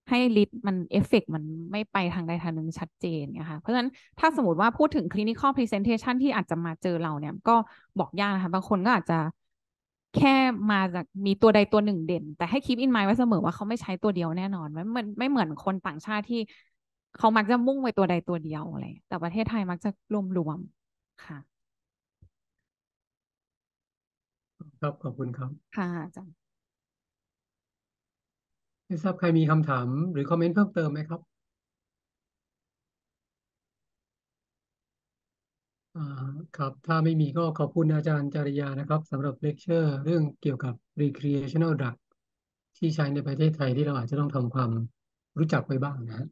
ให้ลิ์มันเอฟเฟกมันไม่ไปทางใดทางหนึ่งชัดเจนเนียค่ะ เพราะฉะนั้นถ้าสมมติว่าพูดถึงคลินิคอลพรีเซนเทชันที่อาจจะมาเจอเราเนี่ย ก็บอกยากนะคะบางคนก็อาจจะแค่มาจากมีตัวใดตัวหนึ่งเด่น แต่ให้คิปอินไมล์ไว้เสมอว่าเขาไม่ใช้ตัวเดียวแน่นอน ไม่เหมือนไม่เหมือนคนต่างชาติที่เขามักจะมุ่งไปตัวใดตัวเดียวอะไรแต่ประเทศไทยมักจะรวมรวมค่ะครับขอบคุณครับค่ะอาจารย์ไม่ทราบใครมีคำถามหรือคอมเมนต์เพิ่มเติมไหมครับครับถ้าไม่มีก็ขอบคุณอาจารย์จริยานะครับสำหรับเลคเชอร์เรื่องเกี่ยวกับ recreational drug ที่ใช้ในประเทศไทยที่เราอาจจะต้องทำความรู้จักไปบ้างนะ